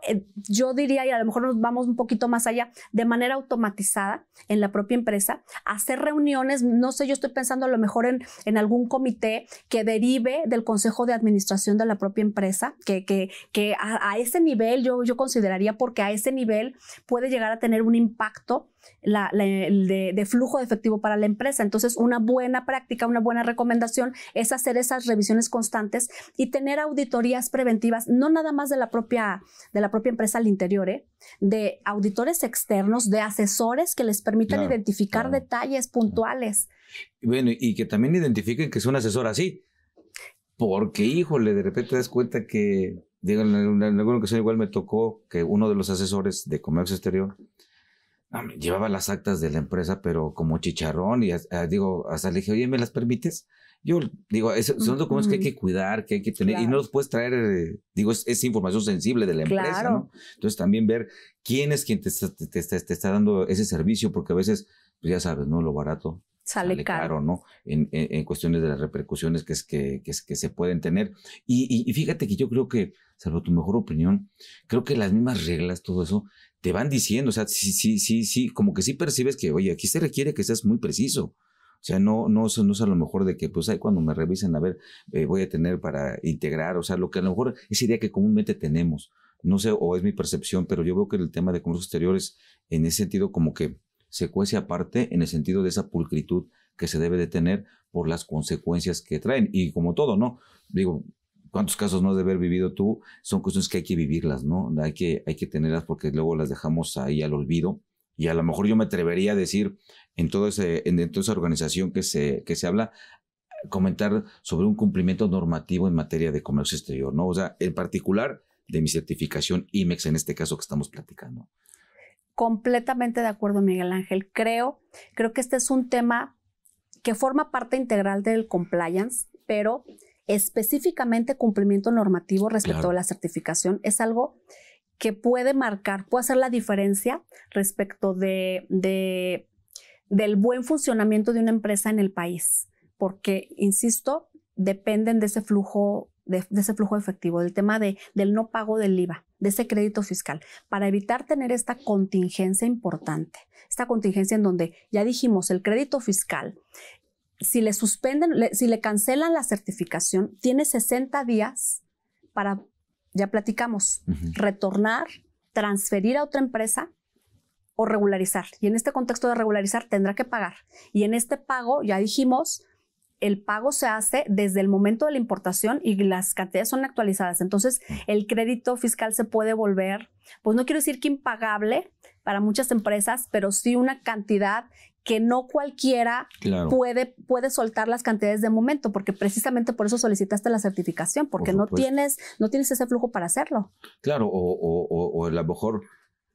yo diría, y a lo mejor nos vamos un poquito más allá, de manera automatizada en la propia empresa, hacer reuniones, no sé, yo estoy pensando a lo mejor en, en algún comité que derive del consejo de administración de la propia empresa, que, que, que a, a, ese nivel yo, yo consideraría porque a ese nivel puede llegar a tener un impacto la, el de, flujo de efectivo para la empresa. Entonces, una buena práctica, una buena recomendación es hacer esas revisiones constantes y tener auditorías preventivas, no nada más de la propia, de la propia empresa al interior, ¿eh? de auditores externos, de asesores que les permitan identificar detalles puntuales. Bueno, y que también identifiquen que es un asesor así. Porque, híjole, de repente te das cuenta que, digo, en alguna ocasión igual me tocó que uno de los asesores de comercio exterior, llevaba las actas de la empresa, pero como chicharrón, y ah, digo, hasta le dije, oye, ¿me las permites? Yo digo, es, son documentos que hay que cuidar, que hay que tener, y no los puedes traer, eh, digo, es, información sensible de la empresa, ¿no? Entonces también ver quién es quien te está, te, te está dando ese servicio, porque a veces, pues ya sabes, ¿no? Lo barato sale, caro. ¿no? En, en, cuestiones de las repercusiones que, es, que, que, se pueden tener. Y, y, y, fíjate que yo creo que, salvo tu mejor opinión, creo que las mismas reglas, todo eso, te van diciendo, o sea, sí, sí, sí, sí, como que sí percibes que, oye, aquí se requiere que seas muy preciso. O sea, no, no, no es a lo mejor de que, pues, ahí cuando me revisen, a ver, eh, voy a tener para integrar, o sea, lo que a lo mejor es idea que comúnmente tenemos. No sé, o es mi percepción, pero yo veo que el tema de comercio exteriores en ese sentido, como que se cuece aparte en el sentido de esa pulcritud que se debe de tener por las consecuencias que traen. Y como todo, ¿no? Digo, cuántos casos no has de haber vivido tú, son cuestiones que hay que vivirlas, ¿no? Hay que, hay que tenerlas porque luego las dejamos ahí al olvido. Y a lo mejor yo me atrevería a decir, en, todo ese, en, en toda esa organización que se, que se habla, comentar sobre un cumplimiento normativo en materia de comercio exterior, ¿no? O sea, en particular de mi certificación IMEX en este caso que estamos platicando. Completamente de acuerdo, Miguel Ángel. Creo, creo que este es un tema que forma parte integral del compliance, pero específicamente cumplimiento normativo respecto a la certificación es algo que puede marcar, puede hacer la diferencia respecto de, del buen funcionamiento de una empresa en el país, porque, insisto, dependen de ese flujo, ese flujo efectivo, del tema de, del no pago del IVA, de ese crédito fiscal, para evitar tener esta contingencia importante, esta contingencia en donde ya dijimos el crédito fiscal si le suspenden, si le cancelan la certificación, tiene 60 días para, ya platicamos, retornar, transferir a otra empresa o regularizar. Y en este contexto de regularizar tendrá que pagar. Y en este pago, ya dijimos, el pago se hace desde el momento de la importación y las cantidades son actualizadas. Entonces, el crédito fiscal se puede volver, pues no quiero decir que impagable para muchas empresas, pero sí una cantidad que no cualquiera puede, puede soltar las cantidades de momento, porque precisamente por eso solicitaste la certificación, porque no tienes, no tienes ese flujo para hacerlo. Claro, o, o, o, a lo mejor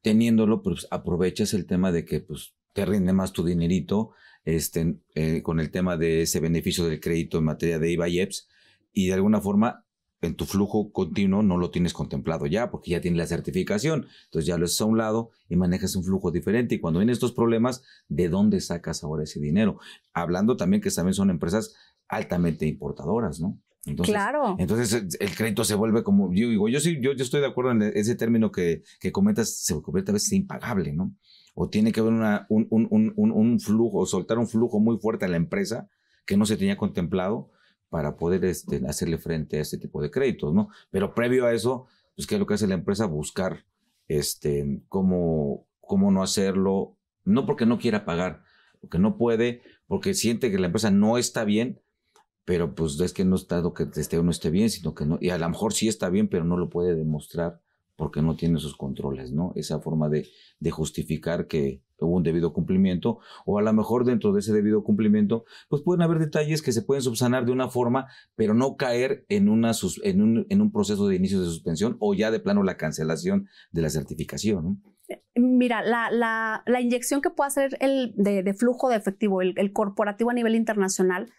teniéndolo, pues aprovechas el tema de que pues, te rinde más tu dinerito este, eh, con el tema de ese beneficio del crédito en materia de IVA y EPS, y de alguna forma en tu flujo continuo no lo tienes contemplado ya, porque ya tiene la certificación. Entonces ya lo haces a un lado y manejas un flujo diferente. Y cuando vienen estos problemas, ¿de dónde sacas ahora ese dinero? Hablando también que también son empresas altamente importadoras, ¿no? Entonces, claro. Entonces el crédito se vuelve como, yo digo, yo sí, yo, estoy de acuerdo en ese término que, comentas, se convierte a veces impagable, ¿no? O tiene que haber una, un, flujo, soltar un flujo muy fuerte a la empresa que no se tenía contemplado para poder este, hacerle frente a este tipo de créditos, ¿no? Pero previo a eso, pues, ¿qué es lo que hace la empresa? Buscar este, cómo, cómo no hacerlo, no porque no quiera pagar, porque no puede, porque siente que la empresa no está bien, pero pues es que no está lo que esté o no esté bien, sino que no, y a lo mejor sí está bien, pero no lo puede demostrar porque no tiene sus controles, ¿no? Esa forma de, justificar que hubo un debido cumplimiento, o a lo mejor dentro de ese debido cumplimiento, pues pueden haber detalles que se pueden subsanar de una forma, pero no caer en, una, en, un, en un proceso de inicio de suspensión o ya de plano la cancelación de la certificación, ¿no? Mira, la, inyección que puede hacer el de, flujo de efectivo, el, corporativo a nivel internacional,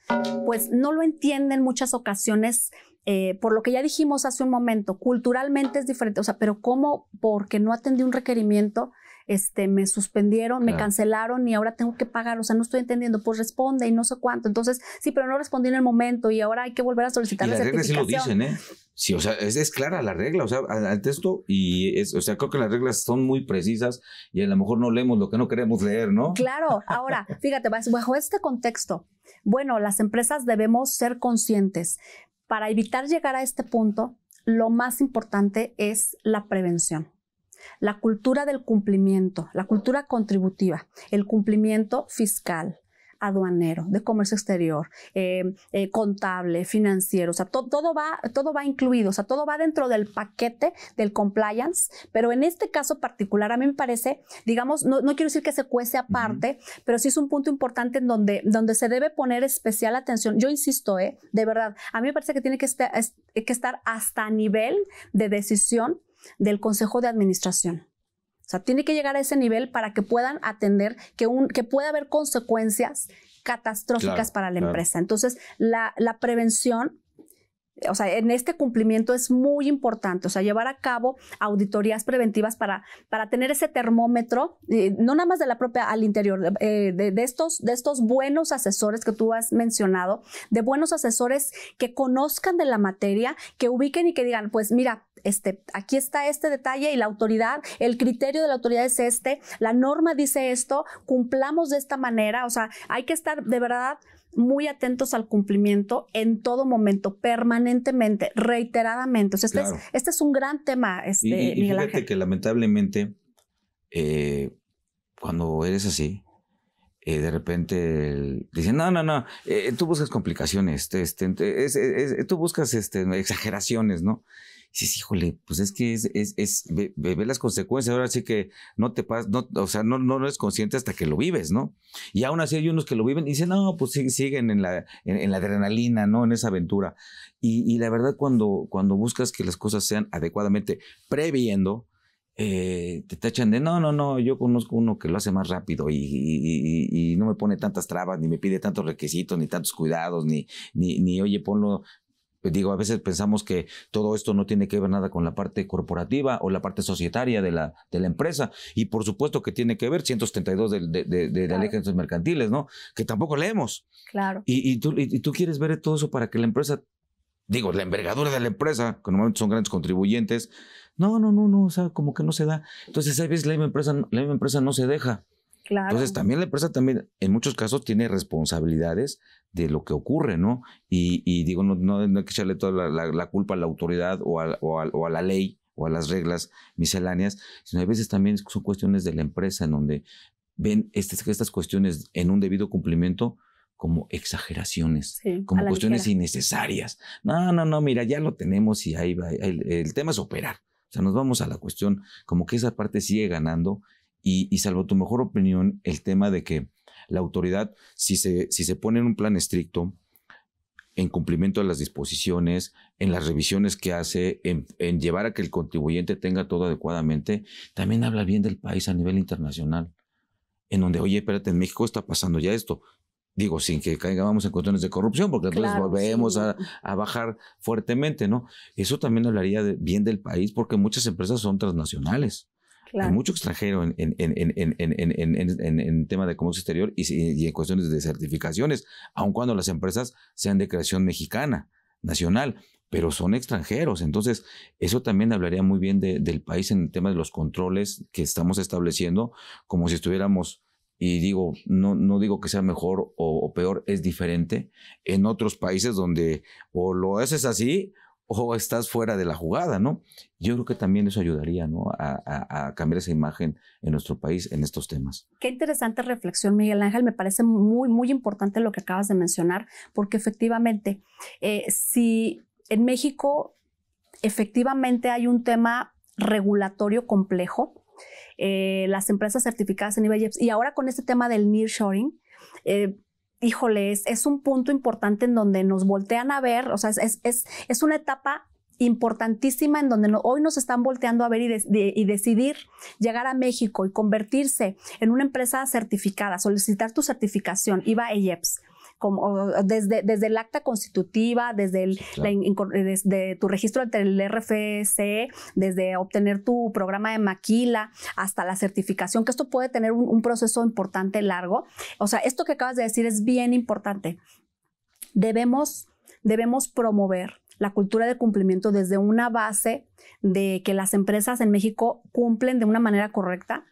pues no lo entiende en muchas ocasiones, eh, por lo que ya dijimos hace un momento, culturalmente es diferente, o sea, pero ¿cómo? Porque no atendí un requerimiento este, me suspendieron, me cancelaron y ahora tengo que pagar, o sea, no estoy entendiendo, pues responde y no sé cuánto. Entonces, sí, pero no respondí en el momento y ahora hay que volver a solicitar la, sí lo dicen, ¿eh? Sí, o sea, es, clara la regla, o sea, al texto, y es, o sea, creo que las reglas son muy precisas y a lo mejor no leemos lo que no queremos leer, ¿no? Claro, ahora, fíjate, bajo este contexto, bueno, las empresas debemos ser conscientes. Para evitar llegar a este punto, lo más importante es la prevención la cultura del cumplimiento, la cultura contributiva, el cumplimiento fiscal, aduanero, de comercio exterior, eh, eh, contable, financiero, o sea, todo, va, todo va incluido, o sea, todo va dentro del paquete del compliance, pero en este caso particular a mí me parece, digamos, no, no quiero decir que se cuece aparte, pero sí es un punto importante en donde, donde se debe poner especial atención. Yo insisto, eh, de verdad, a mí me parece que tiene que, que estar hasta nivel de decisión del consejo de administración. O sea, tiene que llegar a ese nivel para que puedan atender que, un, que haber consecuencias catastróficas para la empresa. Entonces, la, la prevención o sea, en este cumplimiento es muy importante, o sea, llevar a cabo auditorías preventivas para, para tener ese termómetro, eh, no nada más de la propia al interior, eh, de, estos, de estos buenos asesores que tú has mencionado, de buenos asesores que conozcan de la materia, que ubiquen y que digan, pues mira, este, aquí está este detalle y la autoridad, el criterio de la autoridad es este, la norma dice esto, cumplamos de esta manera, o sea, hay que estar de verdad muy atentos al cumplimiento en todo momento, permanentemente, reiteradamente. este, es, este es, un gran tema, este, Miguel fíjate que lamentablemente, eh, cuando eres así, eh, de repente dicen, no, no, no, eh, tú buscas complicaciones, este, este, tú buscas este, exageraciones, ¿no? dices, híjole, pues es que es, es, ve, las consecuencias, ahora sí que no te pasa, o sea, no, no, eres consciente hasta que lo vives, ¿no? Y aún así hay unos que lo viven y dicen, no, pues siguen en la, en, la adrenalina, ¿no? En esa aventura. Y, la verdad, cuando, cuando buscas que las cosas sean adecuadamente previendo, eh, te tachan de no, no, no, yo conozco uno que lo hace más rápido y, no me pone tantas trabas, ni me pide tantos requisitos, ni tantos cuidados, ni, ni, ni oye, ponlo Digo, a veces pensamos que todo esto no tiene que ver nada con la parte corporativa o la parte societaria de la, de la empresa. Y por supuesto que tiene que ver 132 de, de, de, de mercantiles, ¿no? Que tampoco leemos. Claro. Y, y, tú, quieres ver todo eso para que la empresa, digo, la envergadura de la empresa, que normalmente son grandes contribuyentes, no, no, no, no, o sea, como que no se da. Entonces, a veces la misma empresa, la misma empresa no se deja. Entonces también la empresa también en muchos casos tiene responsabilidades de lo que ocurre, ¿no? Y, digo, no, no, hay que echarle toda la, culpa a la autoridad o a, la ley o a las reglas misceláneas, sino a veces también son cuestiones de la empresa en donde ven estas, estas cuestiones en un debido cumplimiento como exageraciones, como cuestiones innecesarias. No, no, no, mira, ya lo tenemos y ahí va. El, el, tema es operar. O sea, nos vamos a la cuestión, como que esa parte sigue ganando y, salvo tu mejor opinión, el tema de que la autoridad, si se, si se pone en un plan estricto, en cumplimiento de las disposiciones, en las revisiones que hace, en, llevar a que el contribuyente tenga todo adecuadamente, también habla bien del país a nivel internacional, en donde, oye, espérate, en México está pasando ya esto. Digo, sin que caigamos en cuestiones de corrupción, porque entonces volvemos a, bajar fuertemente, ¿no? Eso también hablaría bien del país, porque muchas empresas son transnacionales. Hay mucho extranjero en, en, tema de comercio exterior y, en cuestiones de certificaciones, aun cuando las empresas sean de creación mexicana, nacional, pero son extranjeros. Entonces, eso también hablaría muy bien del país en el tema de los controles que estamos estableciendo, como si estuviéramos y digo, no, digo que sea mejor o, o, peor, es diferente en otros países donde o lo haces así o estás fuera de la jugada, ¿no? Yo creo que también eso ayudaría, ¿no? A, cambiar esa imagen en nuestro país en estos temas. Qué interesante reflexión, Miguel Ángel. Me parece muy, muy importante lo que acabas de mencionar, porque efectivamente, eh, si en México efectivamente hay un tema regulatorio complejo, eh, las empresas certificadas en IBEX, y ahora con este tema del nearshoring, eh, híjole, es, un punto importante en donde nos voltean a ver, o sea, es, es, una etapa importantísima en donde hoy nos están volteando a ver y, y, decidir llegar a México y convertirse en una empresa certificada, solicitar tu certificación, IVA EIEPS, como desde, desde el acta constitutiva, desde, el, tu registro ante el RFC, desde obtener tu programa de maquila hasta la certificación, que esto puede tener un, un proceso importante largo. O sea, esto que acabas de decir es bien importante. Debemos, debemos promover la cultura de cumplimiento desde una base de que las empresas en México cumplen de una manera correcta,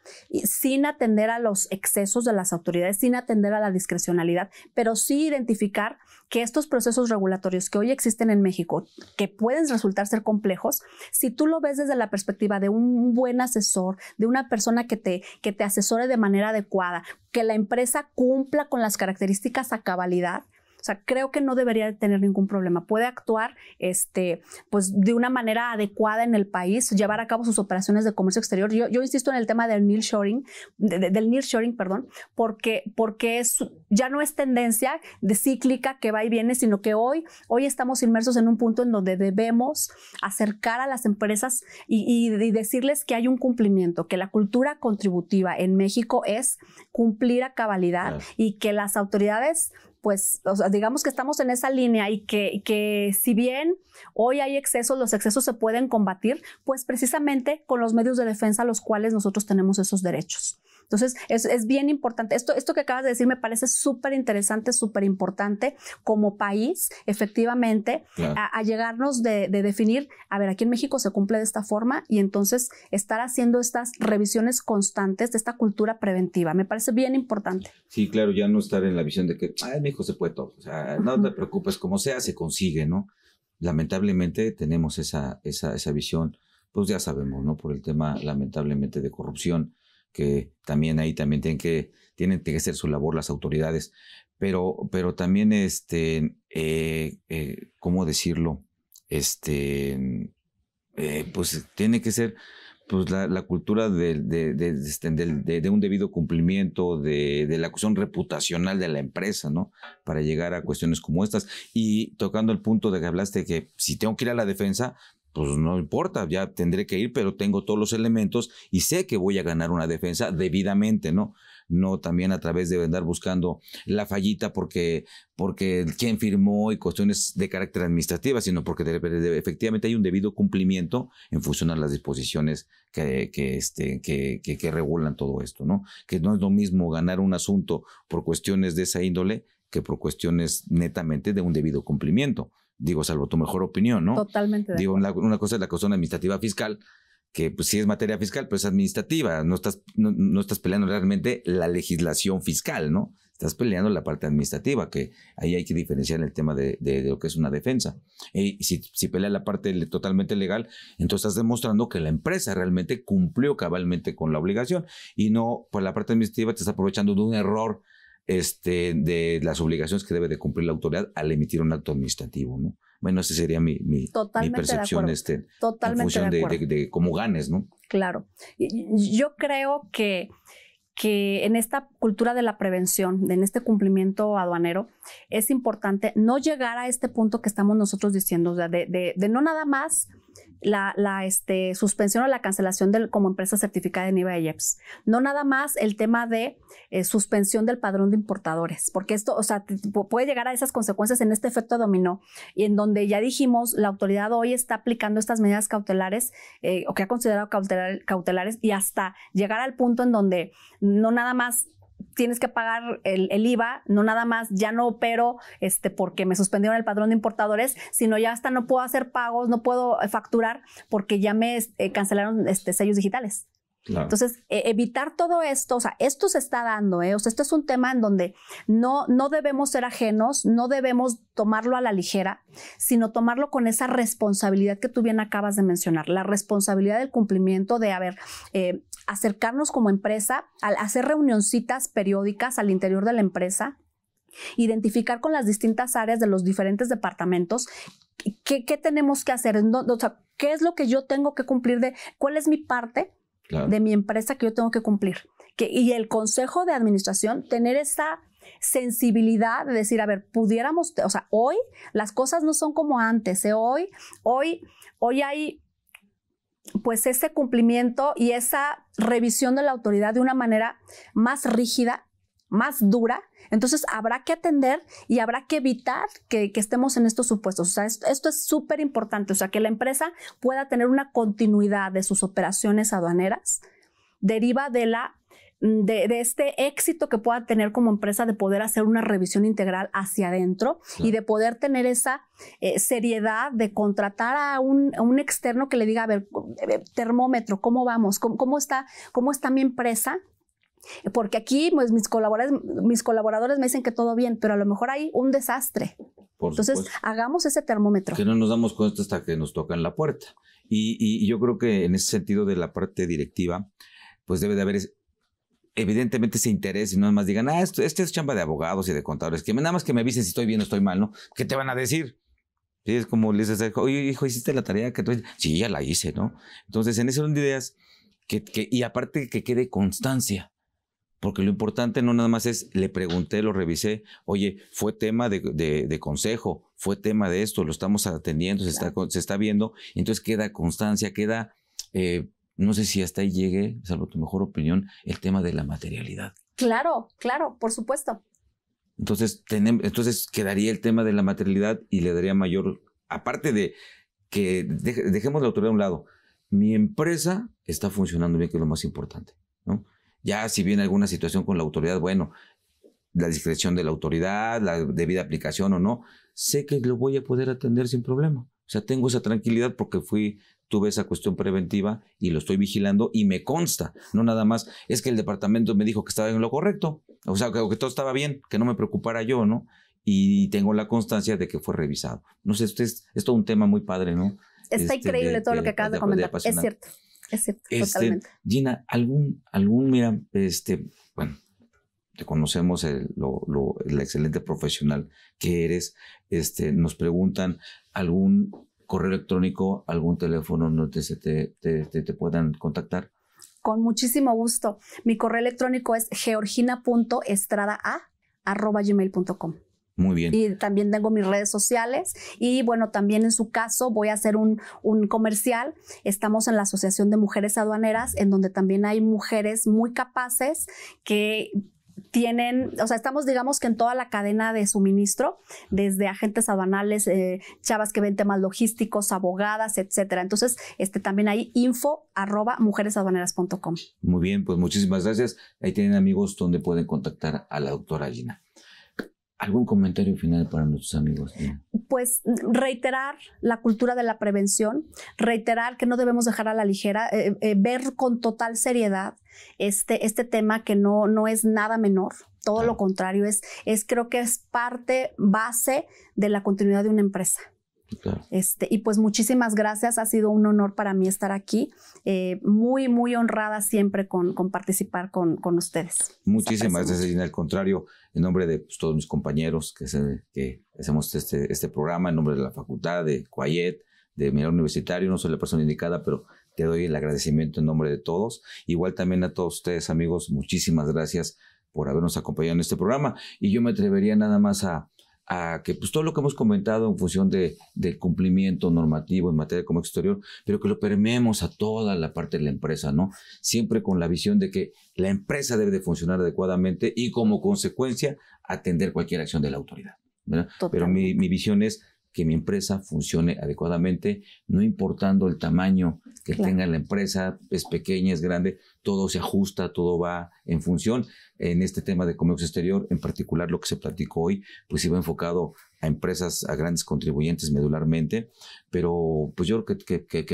sin atender a los excesos de las autoridades, sin atender a la discrecionalidad, pero sí identificar que estos procesos regulatorios que hoy existen en México, que pueden resultar ser complejos, si tú lo ves desde la perspectiva de un buen asesor, de una persona que te, que te asesore de manera adecuada, que la empresa cumpla con las características a cabalidad, o sea, creo que no debería tener ningún problema. Puede actuar este, pues, de una manera adecuada en el país, llevar a cabo sus operaciones de comercio exterior. Yo, yo insisto en el tema del nearshoring, del nearshoring, perdón, porque, porque es, ya no es tendencia de cíclica que va y viene, sino que hoy, hoy estamos inmersos en un punto en donde debemos acercar a las empresas y, decirles que hay un cumplimiento, que la cultura contributiva en México es cumplir a cabalidad y que las autoridades pues, digamos que estamos en esa línea y que, que si bien hoy hay excesos, los excesos se pueden combatir, pues precisamente con los medios de defensa los cuales nosotros tenemos esos derechos. Entonces, es, bien importante. Esto, esto que acabas de decir me parece súper interesante, súper importante como país, efectivamente, a, llegarnos de, definir, a ver, aquí en México se cumple de esta forma y entonces estar haciendo estas revisiones constantes de esta cultura preventiva. Me parece bien importante. Sí, claro, ya no estar en la visión de que, ay, México se puede todo. O sea, no te preocupes, como sea, se consigue, ¿no? Lamentablemente tenemos esa, esa, esa visión, pues ya sabemos, ¿no? Por el tema, lamentablemente, de corrupción que también ahí también tienen que, tienen que hacer su labor las autoridades, pero, pero también, este, eh, eh, ¿cómo decirlo? Este, eh, pues tiene que ser pues, la, cultura de, este, de, de, un debido cumplimiento, de, la cuestión reputacional de la empresa, ¿no? Para llegar a cuestiones como estas. Y tocando el punto de que hablaste que si tengo que ir a la defensa, pues no importa, ya tendré que ir, pero tengo todos los elementos y sé que voy a ganar una defensa debidamente, ¿no? No también a través de andar buscando la fallita porque, porque quién firmó y cuestiones de carácter administrativa, sino porque efectivamente hay un debido cumplimiento en función a las disposiciones este, que, que regulan todo esto, ¿no? Que no es lo mismo ganar un asunto por cuestiones de esa índole que por cuestiones netamente de un debido cumplimiento digo, salvo tu mejor opinión, ¿no? Totalmente. digo, una, cosa es la cuestión administrativa fiscal, que pues sí es materia fiscal, pero es administrativa, no estás, no, estás peleando realmente la legislación fiscal, ¿no? Estás peleando la parte administrativa, que ahí hay que diferenciar el tema de, lo que es una defensa. Y si, si pelea la parte totalmente legal, entonces estás demostrando que la empresa realmente cumplió cabalmente con la obligación y no, por pues, la parte administrativa, te está aprovechando de un error este, de las obligaciones que debe de cumplir la autoridad al emitir un acto administrativo, ¿no? Bueno, esa sería mi, percepción este, en función de, cómo ganes, ¿no? Claro. Yo creo que, que en esta cultura de la prevención, en este cumplimiento aduanero, es importante no llegar a este punto que estamos nosotros diciendo, o sea, de, de no nada más la, este, suspensión o la cancelación como empresa certificada de IVA y IEPS. No nada más el tema de eh, suspensión del padrón de importadores, porque esto, o sea, puede llegar a esas consecuencias en este efecto dominó y en donde ya dijimos, la autoridad hoy está aplicando estas medidas cautelares eh, o que ha considerado cautelares y hasta llegar al punto en donde no nada más tienes que pagar el, IVA, no nada más, ya no opero este, porque me suspendieron el padrón de importadores, sino ya hasta no puedo hacer pagos, no puedo eh, facturar porque ya me eh, cancelaron este, sellos digitales. Entonces, e, evitar todo esto, o sea, esto se está dando, eh, o sea, esto es un tema en donde no, no debemos ser ajenos, no debemos tomarlo a la ligera, sino tomarlo con esa responsabilidad que tú bien acabas de mencionar, la responsabilidad del cumplimiento de, haber acercarnos como empresa, al hacer reunioncitas periódicas al interior de la empresa, identificar con las distintas áreas de los diferentes departamentos qué, tenemos que hacer, o sea, qué es lo que yo tengo que cumplir, de, cuál es mi parte de mi empresa que yo tengo que cumplir. Que, y el consejo de administración, tener esa sensibilidad de decir, a ver, pudiéramos, o sea, hoy las cosas no son como antes, ¿eh? hoy, hoy, hoy hay pues ese cumplimiento y esa revisión de la autoridad de una manera más rígida, más dura, entonces habrá que atender y habrá que evitar que, estemos en estos supuestos. esto, esto es súper importante, o sea, que la empresa pueda tener una continuidad de sus operaciones aduaneras deriva de la Mm, de, este éxito que pueda tener como empresa de poder hacer una revisión integral hacia adentro y de poder tener esa eh, seriedad de contratar a un, externo que le diga, a ver, eh, eh, termómetro, ¿cómo vamos? ¿Cómo, está, ¿Cómo está mi empresa? Porque aquí pues, mis, colaboradores, mis colaboradores me dicen que todo bien, pero a lo mejor hay un desastre. Entonces, hagamos ese termómetro. Que no nos damos cuenta hasta que nos tocan la puerta. y, yo creo que en ese sentido de la parte directiva, pues debe de haber evidentemente se y no más digan, ah, esto, este es chamba de abogados y de contadores, que nada más que me avisen si estoy bien o estoy mal, ¿no? ¿Qué te van a decir? Sí, es como les dices, oye, hijo, ¿hiciste la tarea que tú Sí, ya la hice, ¿no? Entonces, en ese son de ideas, que, y aparte que quede constancia, porque lo importante no nada más es, le pregunté, lo revisé, oye, fue tema de, de, consejo, fue tema de esto, lo estamos atendiendo, se, está, se está viendo, entonces queda constancia, queda... Eh, no sé si hasta ahí llegue, salvo tu mejor opinión, el tema de la materialidad. Claro, claro, por supuesto. Entonces, entonces quedaría el tema de la materialidad y le daría mayor, aparte de que dejemos la autoridad a un lado, mi empresa está funcionando bien, que es lo más importante. ¿no? Ya si viene alguna situación con la autoridad, bueno, la discreción de la autoridad, la debida aplicación o no, sé que lo voy a poder atender sin problema. O sea, tengo esa tranquilidad porque fui tuve esa cuestión preventiva y lo estoy vigilando y me consta, no nada más, es que el departamento me dijo que estaba en lo correcto, o sea, que, todo estaba bien, que no me preocupara yo, ¿no? Y tengo la constancia de que fue revisado. No sé, esto es, todo un tema muy padre, ¿no? Está este, increíble todo lo que acabas de, comentar, es cierto. Es cierto, este, totalmente. Gina, algún, algún, mira, este, bueno, te conocemos el, eh, lo, lo, el excelente profesional que eres. Este, nos preguntan algún correo electrónico, algún teléfono no te, te, te, puedan contactar. Con muchísimo gusto. Mi correo electrónico es georgina.estradaa.gmail.com. Muy bien. Y también tengo mis redes sociales y bueno, también en su caso voy a hacer un, un, comercial. Estamos en la Asociación de Mujeres Aduaneras, en donde también hay mujeres muy capaces que tienen, o sea, estamos digamos que en toda la cadena de suministro, desde agentes aduanales, eh, chavas que ven temas logísticos, abogadas, etcétera. Entonces, este también hay info arroba Muy bien, pues muchísimas gracias. Ahí tienen amigos donde pueden contactar a la doctora Gina. ¿Algún comentario final para nuestros amigos? Pues reiterar la cultura de la prevención, reiterar que no debemos dejar a la ligera, eh, eh, ver con total seriedad este, este tema que no, no es nada menor, todo lo contrario, es, es creo que es parte base de la continuidad de una empresa. Este, y pues muchísimas gracias, ha sido un honor para mí estar aquí, eh, muy, muy honrada siempre con, participar con, con, ustedes. Muchísimas gracias, al contrario, en nombre de pues, todos mis compañeros que, que hacemos este, este programa, en nombre de la facultad, de Cuayet, de mi universitario, no soy la persona indicada, pero te doy el agradecimiento en nombre de todos. Igual también a todos ustedes, amigos, muchísimas gracias por habernos acompañado en este programa. Y yo me atrevería nada más a, a que pues todo lo que hemos comentado en función de, del cumplimiento normativo en materia de comercio exterior, pero que lo permeemos a toda la parte de la empresa, ¿no? Siempre con la visión de que la empresa debe de funcionar adecuadamente y como consecuencia atender cualquier acción de la autoridad. Pero mi, mi visión es que mi empresa funcione adecuadamente, no importando el tamaño que tenga la empresa, es pequeña, es grande, todo se ajusta, todo va en función. En este tema de comercio exterior, en particular lo que se platicó hoy, pues iba enfocado a empresas, a grandes contribuyentes medularmente, pero pues yo creo que, que,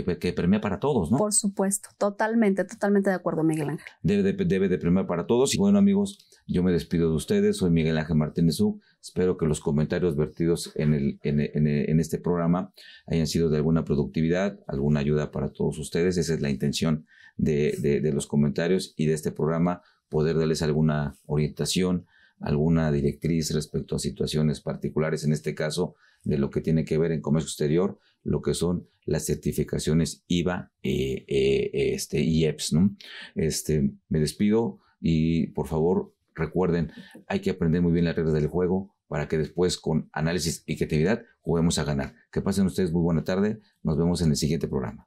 que, para todos, ¿no? Por supuesto, totalmente, totalmente de acuerdo, Miguel Ángel. Debe de, debe para todos. Y bueno, amigos, yo me despido de ustedes, soy Miguel Ángel Martínez U Espero que los comentarios vertidos en, el, en, este programa hayan sido de alguna productividad, alguna ayuda para todos ustedes. Esa es la intención de, los comentarios y de este programa, poder darles alguna orientación, alguna directriz respecto a situaciones particulares, en este caso de lo que tiene que ver en comercio exterior, lo que son las certificaciones IVA eh, eh, este, y EPS. Este, me despido y por favor Recuerden, hay que aprender muy bien las reglas del juego para que después con análisis y creatividad juguemos a ganar. Que pasen ustedes muy buena tarde. Nos vemos en el siguiente programa.